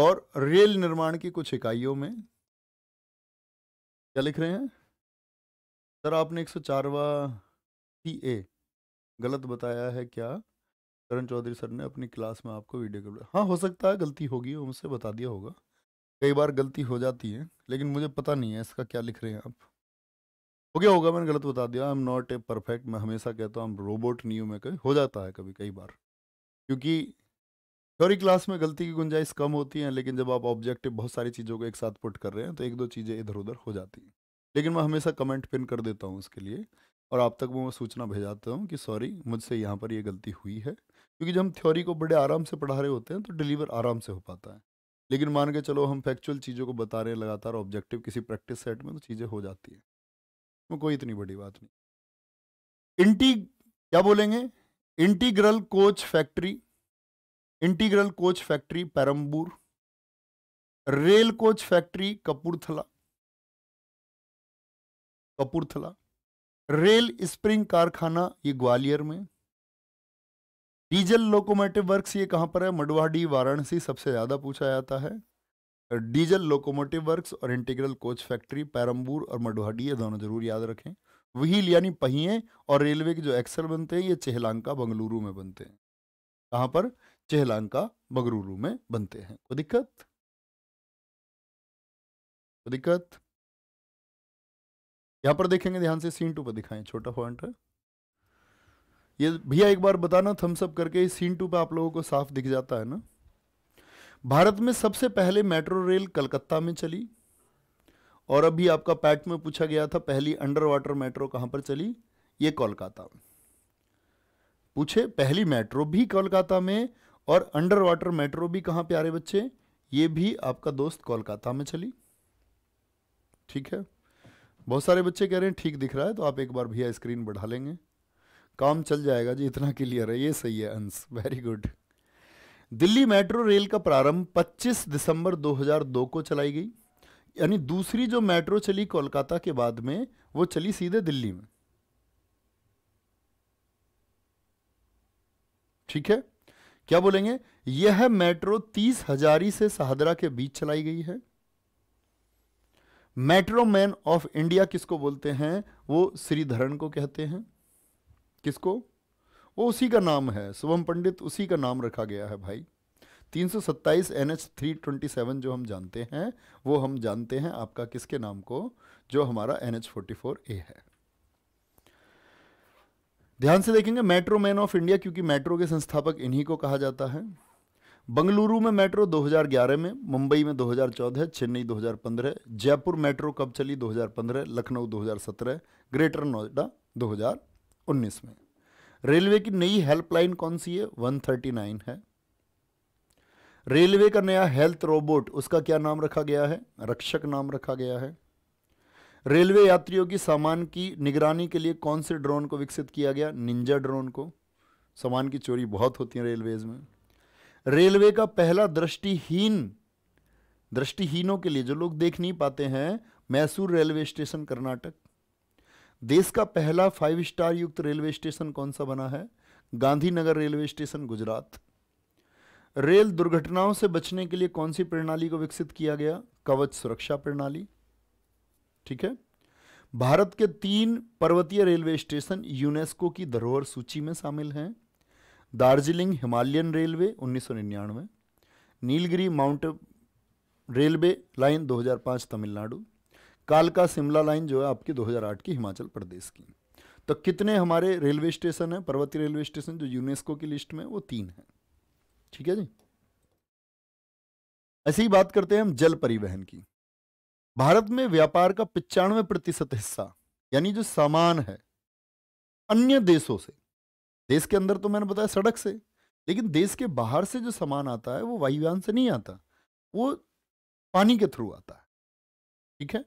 Speaker 1: और रेल निर्माण की कुछ इकाइयों में क्या लिख रहे हैं सर आपने एक सौ चारवा पी ए गलत बताया है क्या करण चौधरी सर ने अपनी क्लास में आपको वीडियो कर हाँ हो सकता है गलती होगी वो मुझसे बता दिया होगा कई बार गलती हो जाती है लेकिन मुझे पता नहीं है इसका क्या लिख रहे हैं आप हो गया होगा मैंने गलत बता दिया I am not a perfect मैं हमेशा कहता हूँ हम रोबोट नहीं हूँ मैं कभी हो जाता है कभी कई बार क्योंकि थ्योरी क्लास में गलती की गुंजाइश कम होती है लेकिन जब आप ऑब्जेक्टिव बहुत सारी चीज़ों को एक साथ पुट कर रहे हैं तो एक दो चीज़ें इधर उधर हो जाती हैं लेकिन मैं हमेशा कमेंट पिन कर देता हूँ उसके लिए और आप तक वो मैं सूचना भेजाता हूँ कि सॉरी मुझसे यहाँ पर ये गलती हुई है क्योंकि जब हम थ्योरी को बड़े आराम से पढ़ा रहे होते हैं तो डिलीवर आराम से हो पाता है लेकिन मान के चलो हम फैक्चुअल चीज़ों को बता रहे हैं लगातार ऑब्जेक्टिव किसी प्रैक्टिस सेट में तो चीज़ें हो जाती हैं तो कोई इतनी बड़ी बात नहीं इंटी क्या बोलेंगे integral coach factory integral coach factory Perambur rail coach factory Kapurthala Kapurthala rail spring कारखाना ये ग्वालियर में डीजल लोकोमोटिव वर्क्स ये कहां पर है मडवाडी वाराणसी सबसे ज़्यादा पूछा जाता है डीजल लोकोमोटिव वर्क्स और इंटीग्रल कोच फैक्ट्री पैरम्बूर और मडवाडी ये दोनों जरूर याद रखें व्हील यानी पहिए और रेलवे के जो एक्सल बनते हैं ये चेहलांका बंगलुरु में बनते हैं कहां पर चेहलांका बगरूरू में बनते हैं कोई दिक्कत कोई दिक्कत यहां पर देखेंगे ध्यान से सीन टू पर दिखाएं छोटा पॉइंट है ये भैया एक बार बताना थम्सअप करके सीन टू पे आप लोगों को साफ दिख जाता है ना भारत में सबसे पहले मेट्रो रेल कलकत्ता में चली और अभी आपका पैट में पूछा गया था पहली अंडर वाटर मेट्रो कहां पर चली ये कोलकाता में पूछे पहली मेट्रो भी कोलकाता में और अंडर वाटर मेट्रो भी कहाँ प्यारे बच्चे ये भी आपका दोस्त कोलकाता में चली ठीक है बहुत सारे बच्चे कह रहे हैं ठीक दिख रहा है तो आप एक बार भैया स्क्रीन बढ़ा लेंगे काम चल जाएगा जी इतना क्लियर है ये सही है Ansh very good Delhi metro rail का प्रारंभ 25 दिसंबर 2002 को चलाई गई यानी दूसरी जो मेट्रो चली कोलकाता के बाद में वो चली सीधे दिल्ली में ठीक है क्या बोलेंगे यह मेट्रो तीस हजारी से सहदरा के बीच चलाई गई है मेट्रो मैन ऑफ इंडिया किसको बोलते हैं वो श्रीधरन को कहते हैं किसको वो उसी का नाम है शुभम पंडित उसी का नाम रखा गया है भाई तीन सौ सत्ताईस N H three twenty seven जो हम जानते हैं वो हम जानते हैं आपका किसके नाम को जो हमारा N H forty four A है ध्यान से देखेंगे मेट्रो मैन ऑफ इंडिया क्योंकि मेट्रो के संस्थापक इन्हीं को कहा जाता है बंगलुरु में मेट्रो 2011 में मुंबई में 2014 चेन्नई 2015 जयपुर मेट्रो कब चली 2015 लखनऊ 2017 ग्रेटर नोएडा 2019 में रेलवे की नई हेल्पलाइन कौन सी है 139 है रेलवे का नया हेल्थ रोबोट उसका क्या नाम रखा गया है रक्षक नाम रखा गया है रेलवे यात्रियों की सामान की निगरानी के लिए कौन से ड्रोन को विकसित किया गया निंजा ड्रोन को सामान की चोरी बहुत होती है रेलवेज में रेलवे का पहला दृष्टिहीन दृष्टिहीनों के लिए जो लोग देख नहीं पाते हैं मैसूर रेलवे स्टेशन कर्नाटक देश का पहला फाइव स्टार युक्त रेलवे स्टेशन कौन सा बना है Gandhinagar railway station Gujarat rail दुर्घटनाओं से बचने के लिए कौन सी प्रणाली को विकसित किया गया कवच सुरक्षा प्रणाली ठीक है भारत के तीन पर्वतीय रेलवे स्टेशन यूनेस्को की धरोहर सूची में शामिल हैं दार्जिलिंग हिमालयन रेलवे उन्नीस Nilgiri mount railway line 2005 Tamil Nadu कालका शिमला लाइन जो है आपकी 2008 की हिमाचल प्रदेश की तो कितने हमारे रेलवे स्टेशन हैं पर्वतीय रेलवे स्टेशन जो यूनेस्को की लिस्ट में वो तीन हैं ठीक है जी ऐसी ही बात करते हैं हम जल परिवहन की भारत में व्यापार का पिचानवे प्रतिशत हिस्सा यानी जो सामान है अन्य देशों से देश के अंदर तो मैंने बताया सड़क से लेकिन देश के बाहर से जो सामान आता है वो वायुयान से नहीं आता वो पानी के थ्रू आता है ठीक है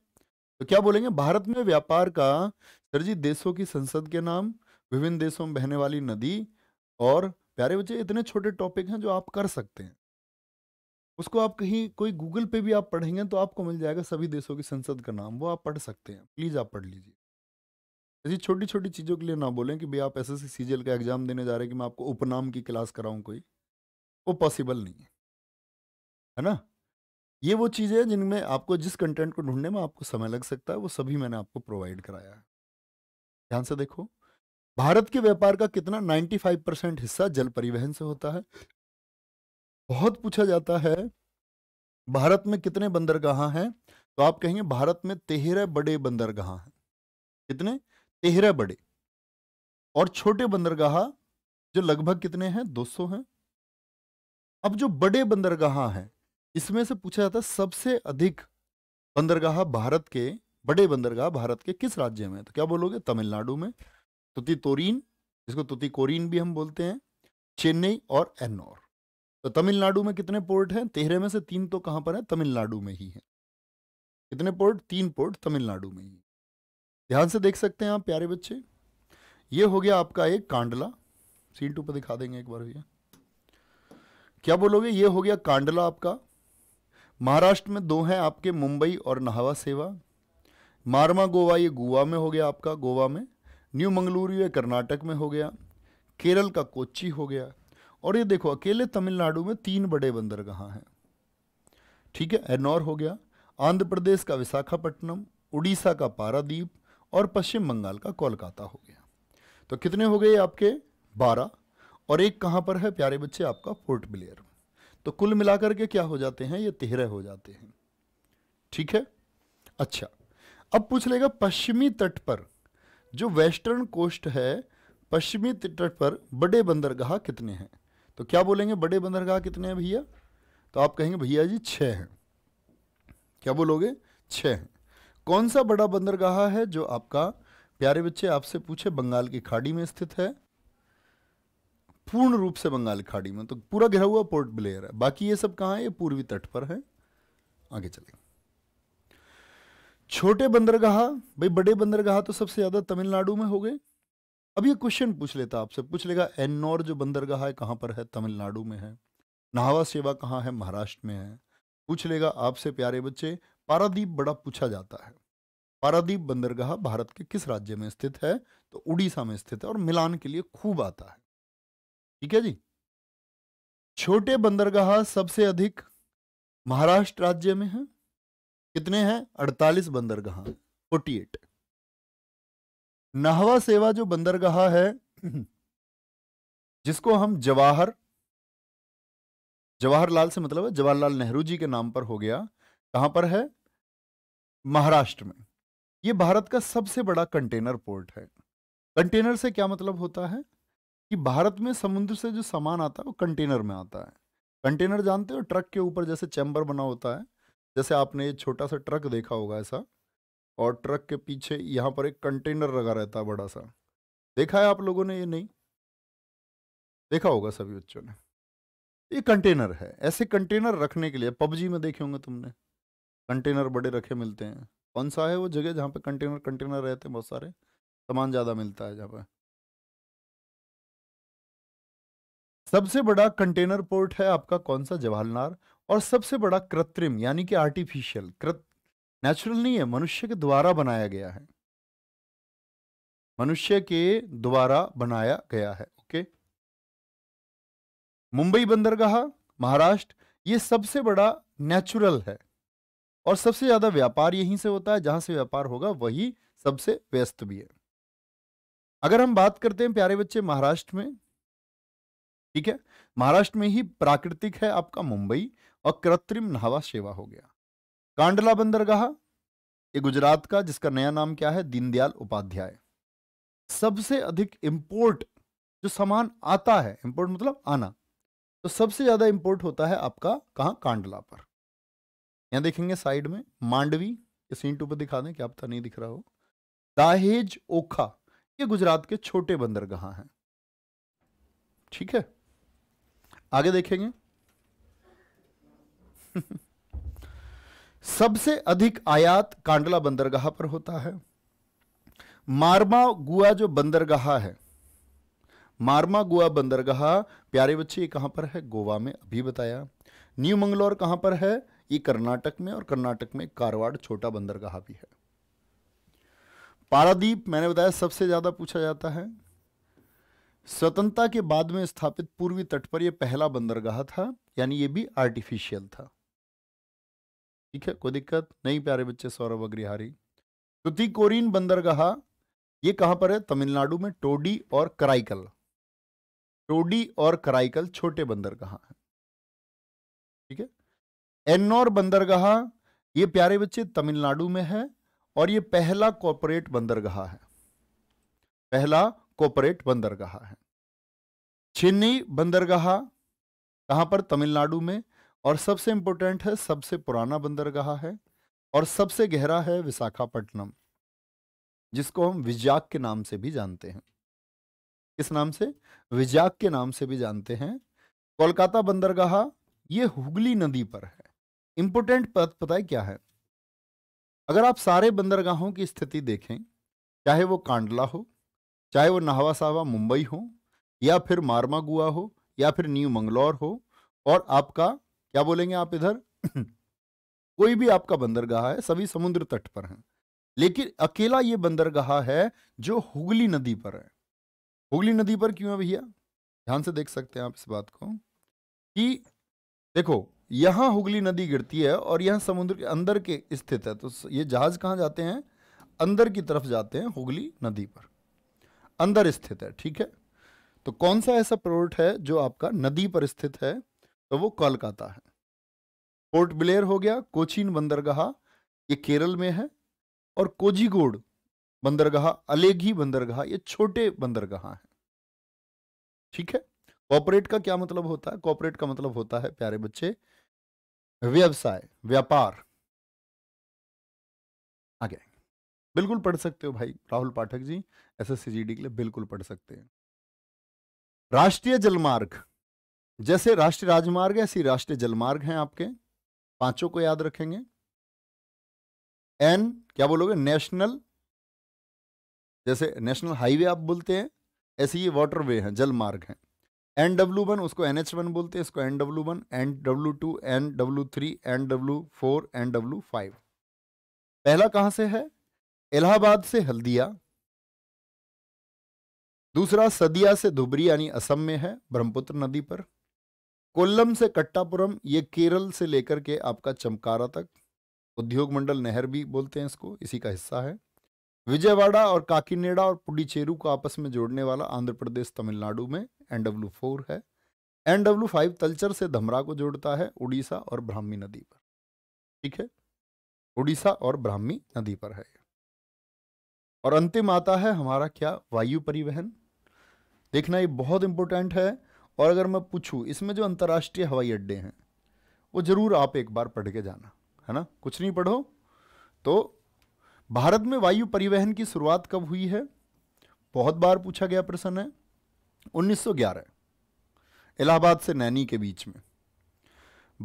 Speaker 1: तो क्या बोलेंगे भारत में व्यापार का सर जी देशों की संसद के नाम विभिन्न देशों में बहने वाली नदी और प्यारे बच्चे इतने छोटे टॉपिक हैं जो आप कर सकते हैं उसको आप कहीं कोई गूगल पे भी आप पढ़ेंगे तो आपको मिल जाएगा सभी देशों की संसद का नाम वो आप पढ़ सकते हैं प्लीज़ आप पढ़ लीजिए ऐसी छोटी छोटी चीज़ों के लिए ना बोलें कि भाई आप एस एस का एग्ज़ाम देने जा रहे हैं कि मैं आपको उपनाम की क्लास कराऊँ कोई वो पॉसिबल नहीं है है ना ये वो चीज़ें हैं जिनमें आपको जिस कंटेंट को ढूंढने में आपको समय लग सकता है वो सभी मैंने आपको प्रोवाइड कराया है ध्यान से देखो भारत के व्यापार का कितना 95 परसेंट हिस्सा जल परिवहन से होता है बहुत पूछा जाता है भारत में कितने बंदरगाह हैं तो आप कहेंगे भारत में तेरह बड़े बंदरगाह हैं कितने तेरह बड़े और छोटे बंदरगाह जो लगभग कितने हैं 200 हैं अब जो बड़े बंदरगाह हैं इसमें से पूछा जाता है सबसे अधिक बंदरगाह भारत के बड़े बंदरगाह भारत के किस राज्य में तो क्या बोलोगे तमिलनाडु में तोरीन जिसको तुतिकोरीन भी हम बोलते हैं चेन्नई और एन्नौर तो तमिलनाडु में कितने पोर्ट हैं तेरह में से तीन तो कहां पर है तमिलनाडु में ही है कितने पोर्ट तीन पोर्ट तमिलनाडु में ही ध्यान से देख सकते हैं आप प्यारे बच्चे ये हो गया आपका एक कांडला सीन टू पर दिखा देंगे एक बार भैया क्या बोलोगे ये हो गया कांडला आपका महाराष्ट्र में दो हैं आपके मुंबई और नहावा सेवा मारमा गोवा ये गोवा में हो गया आपका गोवा में न्यू मंगलुरु ये कर्नाटक में हो गया केरल का कोच्चि हो गया और ये देखो अकेले तमिलनाडु में तीन बड़े बंदरगाह हैं ठीक है एनौर हो गया आंध्र प्रदेश का विशाखापट्टनम उड़ीसा का पारादीप और पश्चिम बंगाल का कोलकाता हो गया तो कितने हो गए आपके बारह और एक कहाँ पर है प्यारे बच्चे आपका फोर्ट ब्लेयर तो कुल मिलाकर के क्या हो जाते हैं ये तेहरे हो जाते हैं ठीक है अच्छा अब पूछ लेगा पश्चिमी तट पर जो वेस्टर्न कोस्ट है पश्चिमी तट पर बड़े बंदरगाह कितने हैं तो क्या बोलेंगे बड़े बंदरगाह कितने हैं भैया तो आप कहेंगे भैया जी छ हैं क्या बोलोगे छ हैं कौन सा बड़ा बंदरगाह है जो आपका प्यारे बच्चे आपसे पूछे बंगाल की खाड़ी में स्थित है पूर्ण रूप से बंगाल खाड़ी में तो पूरा घिरा हुआ पोर्ट ब्लेयर है बाकी ये सब कहाँ है ये पूर्वी तट पर है आगे चलें छोटे बंदरगाह भाई बड़े बंदरगाह तो सबसे ज़्यादा तमिलनाडु में हो गए अब ये क्वेश्चन पूछ लेता आपसे पूछ लेगा एन्नौर जो बंदरगाह है कहाँ पर है तमिलनाडु में है नाहवा सेवा कहाँ है महाराष्ट्र में है पूछ लेगा आपसे प्यारे बच्चे पारादीप बड़ा पूछा जाता है पारादीप बंदरगाह भारत के किस राज्य में स्थित है तो उड़ीसा में स्थित है और मिलान के लिए खूब आता है ठीक है जी छोटे बंदरगाह सबसे अधिक महाराष्ट्र राज्य में है कितने हैं 48 बंदरगाह 48 नहवा सेवा जो बंदरगाह है जिसको हम जवाहर जवाहरलाल से मतलब है जवाहरलाल नेहरू जी के नाम पर हो गया कहां पर है महाराष्ट्र में यह भारत का सबसे बड़ा कंटेनर पोर्ट है कंटेनर से क्या मतलब होता है कि भारत में समुद्र से जो सामान आता है वो कंटेनर में आता है कंटेनर जानते हो ट्रक के ऊपर जैसे चैम्बर बना होता है जैसे आपने ये छोटा सा ट्रक देखा होगा ऐसा और ट्रक के पीछे यहाँ पर एक कंटेनर लगा रहता है बड़ा सा देखा है आप लोगों ने ये नहीं देखा होगा सभी बच्चों ने ये कंटेनर है ऐसे कंटेनर रखने के लिए पबजी में देखे होंगे तुमने कंटेनर बड़े रखे मिलते हैं कौन सा है वो जगह जहाँ पे कंटेनर कंटेनर रहते हैं बहुत सारे सामान ज़्यादा मिलता है जहाँ पर सबसे बड़ा कंटेनर पोर्ट है आपका कौन सा जवाहरलाल और सबसे बड़ा कृत्रिम यानी कि आर्टिफिशियल कृत नेचुरल नहीं है मनुष्य के द्वारा बनाया गया है मनुष्य के द्वारा बनाया गया है ओके मुंबई बंदरगाह महाराष्ट्र ये सबसे बड़ा नेचुरल है और सबसे ज्यादा व्यापार यहीं से होता है जहां से व्यापार होगा वही सबसे व्यस्त भी है अगर हम बात करते हैं प्यारे बच्चे महाराष्ट्र में ठीक है महाराष्ट्र में ही प्राकृतिक है आपका मुंबई और कृत्रिम नहावा सेवा हो गया कांडला बंदरगाह ये गुजरात का जिसका नया नाम क्या है दीनदयाल उपाध्याय सबसे अधिक इंपोर्ट जो सामान आता है इंपोर्ट मतलब आना तो सबसे ज्यादा इंपोर्ट होता है आपका कहा कांडला पर यहां देखेंगे साइड में मांडवी ये सीन टू पर दिखा दें क्या पता नहीं दिख रहा हो दाहेज ओखा ये गुजरात के छोटे बंदरगाह हैं ठीक है आगे देखेंगे सबसे अधिक आयात कांडला बंदरगाह पर होता है मारमा गुआ जो बंदरगाह है मारमा गुआ बंदरगाह प्यारे बच्चे ये कहां पर है गोवा में अभी बताया न्यू मंगलोर कहां पर है ये कर्नाटक में और कर्नाटक में कारवाड़ छोटा बंदरगाह भी है पारादीप मैंने बताया सबसे ज़्यादा पूछा जाता है स्वतंत्रता के बाद में स्थापित पूर्वी तट पर यह पहला बंदरगाह था यानी यह भी आर्टिफिशियल था ठीक है कोई दिक्कत नहीं प्यारे बच्चे सौरभ अग्रिहारी तुतिकोरिन बंदरगाह ये कहां पर है तमिलनाडु में टोडी और कराइकल टोडी और कराइकल छोटे बंदरगाह है ठीक है एन्नौर बंदरगाह ये प्यारे बच्चे तमिलनाडु में है और ये पहला कॉपोरेट बंदरगाह है पहला कॉपोरेट बंदरगाह है छिन्नी बंदरगाह कहां पर तमिलनाडु में और सबसे इम्पोर्टेंट है सबसे पुराना बंदरगाह है और सबसे गहरा है विशाखापट्टनम जिसको हम विजाक के नाम से भी जानते हैं किस नाम से विजाक के नाम से भी जानते हैं कोलकाता बंदरगाह ये हुगली नदी पर है इंपोर्टेंट पद पता है क्या है अगर आप सारे बंदरगाहों की स्थिति देखें चाहे वो कांडला हो चाहे वो नाहवा मुंबई हो या फिर मारमागुआ हो या फिर न्यू मंगलौर हो और आपका क्या बोलेंगे आप इधर कोई भी आपका बंदरगाह है सभी समुद्र तट पर हैं लेकिन अकेला ये बंदरगाह है जो हुगली नदी पर है हुगली नदी पर क्यों है भैया ध्यान से देख सकते हैं आप इस बात को कि देखो यहां हुगली नदी गिरती है और यह समुद्र के अंदर के स्थित है तो ये जहाज कहां जाते हैं अंदर की तरफ जाते हैं हुगली नदी पर अंदर स्थित है ठीक है तो कौन सा ऐसा प्रोट है जो आपका नदी पर स्थित है तो वो कोलकाता है पोर्ट ब्लेयर हो गया कोचीन बंदरगाह ये केरल में है और कोजीगोड बंदरगाह अलेगी बंदरगाह ये छोटे बंदरगाह हैं ठीक है कॉपरेट का क्या मतलब होता है कॉपरेट का मतलब होता है प्यारे बच्चे व्यवसाय व्यापार आगे बिल्कुल पढ़ सकते हो भाई राहुल पाठक जी एस एस के लिए बिल्कुल पढ़ सकते हैं राष्ट्रीय जलमार्ग जैसे राष्ट्रीय राजमार्ग है ऐसी राष्ट्रीय जलमार्ग हैं आपके पांचों को याद रखेंगे एन क्या बोलोगे नेशनल जैसे नेशनल हाईवे आप बोलते हैं ऐसे ये वाटरवे हैं है जलमार्ग हैं एन डब्ल्यू वन उसको एन एच वन बोलते हैं इसको N W one N W two N W three N W four N W five पहला कहां से है इलाहाबाद से हल्दिया दूसरा सदिया से धुबरी यानी असम में है ब्रह्मपुत्र नदी पर कोल्लम से कट्टापुरम ये केरल से लेकर के आपका चमकारा तक उद्योग मंडल नहर भी बोलते हैं इसको इसी का हिस्सा है विजयवाड़ा और काकीनेड़ा और पुडुचेरू को आपस में जोड़ने वाला आंध्र प्रदेश तमिलनाडु में एन डब्ल्यू फोर है एन डब्ल्यू फाइव तलचर से धमरा को जोड़ता है उड़ीसा और ब्राह्मी नदी पर ठीक है उड़ीसा और ब्राह्मी नदी पर है और अंतिम आता है हमारा क्या वायु परिवहन देखना ये बहुत इंपॉर्टेंट है और अगर मैं पूछूँ इसमें जो अंतर्राष्ट्रीय हवाई अड्डे हैं वो ज़रूर आप एक बार पढ़ के जाना है ना कुछ नहीं पढ़ो तो भारत में वायु परिवहन की शुरुआत कब हुई है बहुत बार पूछा गया प्रश्न है 1911 इलाहाबाद से नैनी के बीच में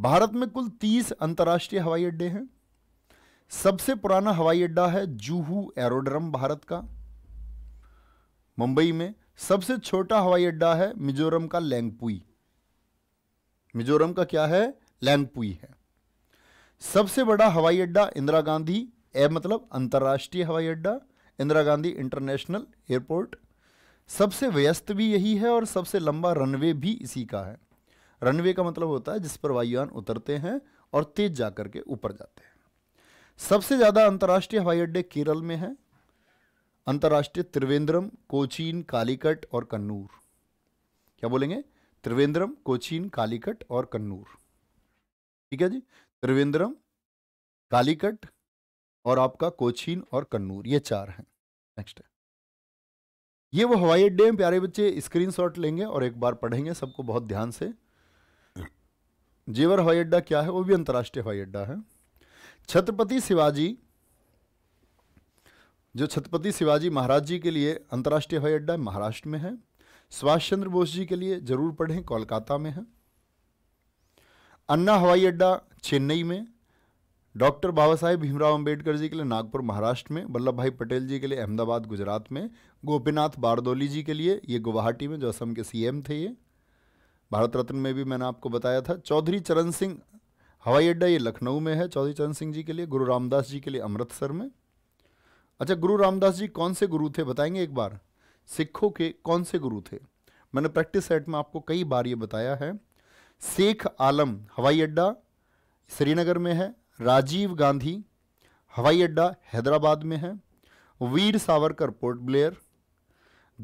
Speaker 1: भारत में कुल 30 अंतर्राष्ट्रीय हवाई अड्डे हैं सबसे पुराना हवाई अड्डा है जूहू एरोड्रम भारत का मुंबई में सबसे छोटा हवाई अड्डा है मिजोरम का लैंगपुई मिजोरम का क्या है लैंगपुई है सबसे बड़ा हवाई अड्डा इंदिरा गांधी ए मतलब अंतर्राष्ट्रीय हवाई अड्डा इंदिरा गांधी इंटरनेशनल एयरपोर्ट सबसे व्यस्त भी यही है और सबसे लंबा रनवे भी इसी का है रनवे का मतलब होता है जिस पर वायुयान उतरते हैं और तेज जाकर के ऊपर जाते हैं सबसे ज़्यादा अंतर्राष्ट्रीय हवाई अड्डे केरल में है अंतर्राष्ट्रीय त्रिवेंद्रम कोचीन कालीकट और कन्नूर क्या बोलेंगे त्रिवेंद्रम कोचीन कालीकट और कन्नूर ठीक है जी त्रिवेंद्रम कालीकट और आपका कोचीन और कन्नूर ये चार हैं नेक्स्ट है ये वो हवाई अड्डे हैं प्यारे बच्चे स्क्रीनशॉट लेंगे और एक बार पढ़ेंगे सबको बहुत ध्यान से जेवर हवाई अड्डा क्या है वो भी अंतर्राष्ट्रीय हवाई अड्डा है छत्रपति शिवाजी जो छत्रपति शिवाजी महाराज जी के लिए अंतर्राष्ट्रीय हवाई अड्डा महाराष्ट्र में है सुभाष चंद्र बोस जी के लिए जरूर पढ़ें कोलकाता में है अन्ना हवाई अड्डा चेन्नई में डॉक्टर बाबा साहेब भीमराव अम्बेडकर जी के लिए नागपुर महाराष्ट्र में वल्लभ भाई पटेल जी के लिए अहमदाबाद गुजरात में गोपीनाथ बारदोली जी के लिए ये गुवाहाटी में जो असम के सीएम थे ये भारत रत्न में भी मैंने आपको बताया था चौधरी चरण सिंह हवाई अड्डा ये लखनऊ में है चौधरी चरण सिंह जी के लिए गुरु रामदास जी के लिए अमृतसर में अच्छा गुरु रामदास जी कौन से गुरु थे बताएंगे एक बार सिखों के कौन से गुरु थे मैंने प्रैक्टिस सेट में आपको कई बार ये बताया है शेख आलम हवाई अड्डा श्रीनगर में है राजीव गांधी हवाई अड्डा हैदराबाद में है वीर सावरकर पोर्ट ब्लेयर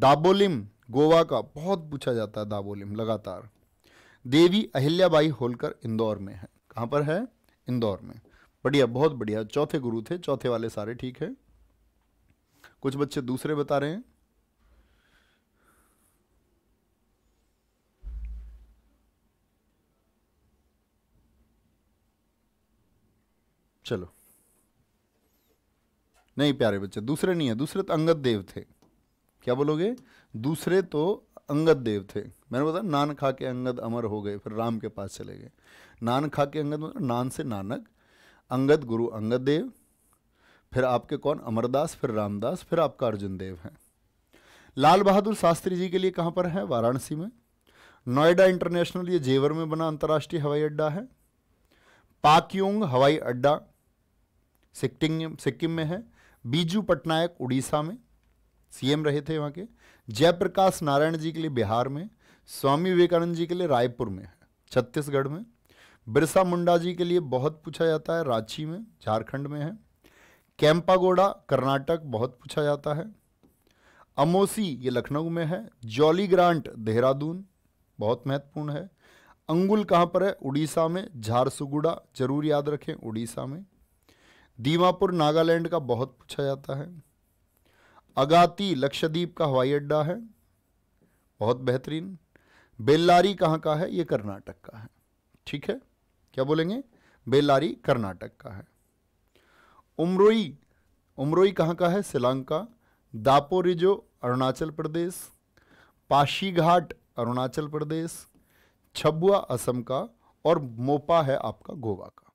Speaker 1: दाबोलिम गोवा का बहुत पूछा जाता है दाबोलिम लगातार देवी अहिल्याबाई होलकर इंदौर में है कहाँ पर है इंदौर में बढ़िया बहुत बढ़िया चौथे गुरु थे चौथे वाले सारे ठीक है कुछ बच्चे दूसरे बता रहे हैं चलो नहीं प्यारे बच्चे दूसरे नहीं है दूसरे तो अंगद देव थे क्या बोलोगे दूसरे तो अंगद देव थे मैंने बोला नान खा के अंगद अमर हो गए फिर राम के पास चले गए नान खा के अंगद मतलब नान से नानक अंगद गुरु अंगद देव फिर आपके कौन अमरदास फिर रामदास फिर आपका अर्जुन देव हैं लाल बहादुर शास्त्री जी के लिए कहाँ पर है वाराणसी में नोएडा इंटरनेशनल ये जेवर में बना अंतर्राष्ट्रीय हवाई अड्डा है पाक्योंग हवाई अड्डा सिक्किम सिक्किम में है बीजू पटनायक उड़ीसा में सीएम रहे थे वहाँ के जयप्रकाश नारायण जी के लिए बिहार में स्वामी विवेकानंद जी के लिए रायपुर में है छत्तीसगढ़ में बिरसा मुंडा जी के लिए बहुत पूछा जाता है रांची में झारखंड में है कैंपागोड़ा कर्नाटक बहुत पूछा जाता है अमोसी ये लखनऊ में है जॉली ग्रांट देहरादून बहुत महत्वपूर्ण है अंगुल कहाँ पर है उड़ीसा में झारसुगुड़ा जरूर याद रखें उड़ीसा में दीमापुर नागालैंड का बहुत पूछा जाता है अगाती लक्षद्वीप का हवाई अड्डा है बहुत बेहतरीन बेल्लारी कहाँ का है ये कर्नाटक का है ठीक है क्या बोलेंगे बेल्लारी कर्नाटक का है उमरोई उमरोई कहाँ का है श्रीलंका दापोरिजो अरुणाचल प्रदेश पाशीघाट अरुणाचल प्रदेश छबुआ असम का और मोपा है आपका गोवा का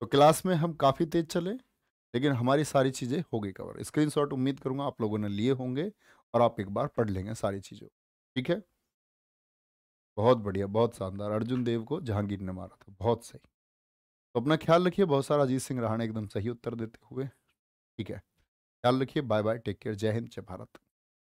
Speaker 1: तो क्लास में हम काफ़ी तेज चले लेकिन हमारी सारी चीज़ें हो गई कवर स्क्रीनशॉट उम्मीद करूंगा आप लोगों ने लिए होंगे और आप एक बार पढ़ लेंगे सारी चीज़ों ठीक है बहुत बढ़िया बहुत शानदार अर्जुन देव को जहांगीर ने मारा था बहुत सही तो अपना ख्याल रखिए बहुत सारा अजीत सिंह रहाणे एकदम सही उत्तर देते हुए ठीक है ख्याल रखिए बाय बाय टेक केयर जय हिंद जय भारत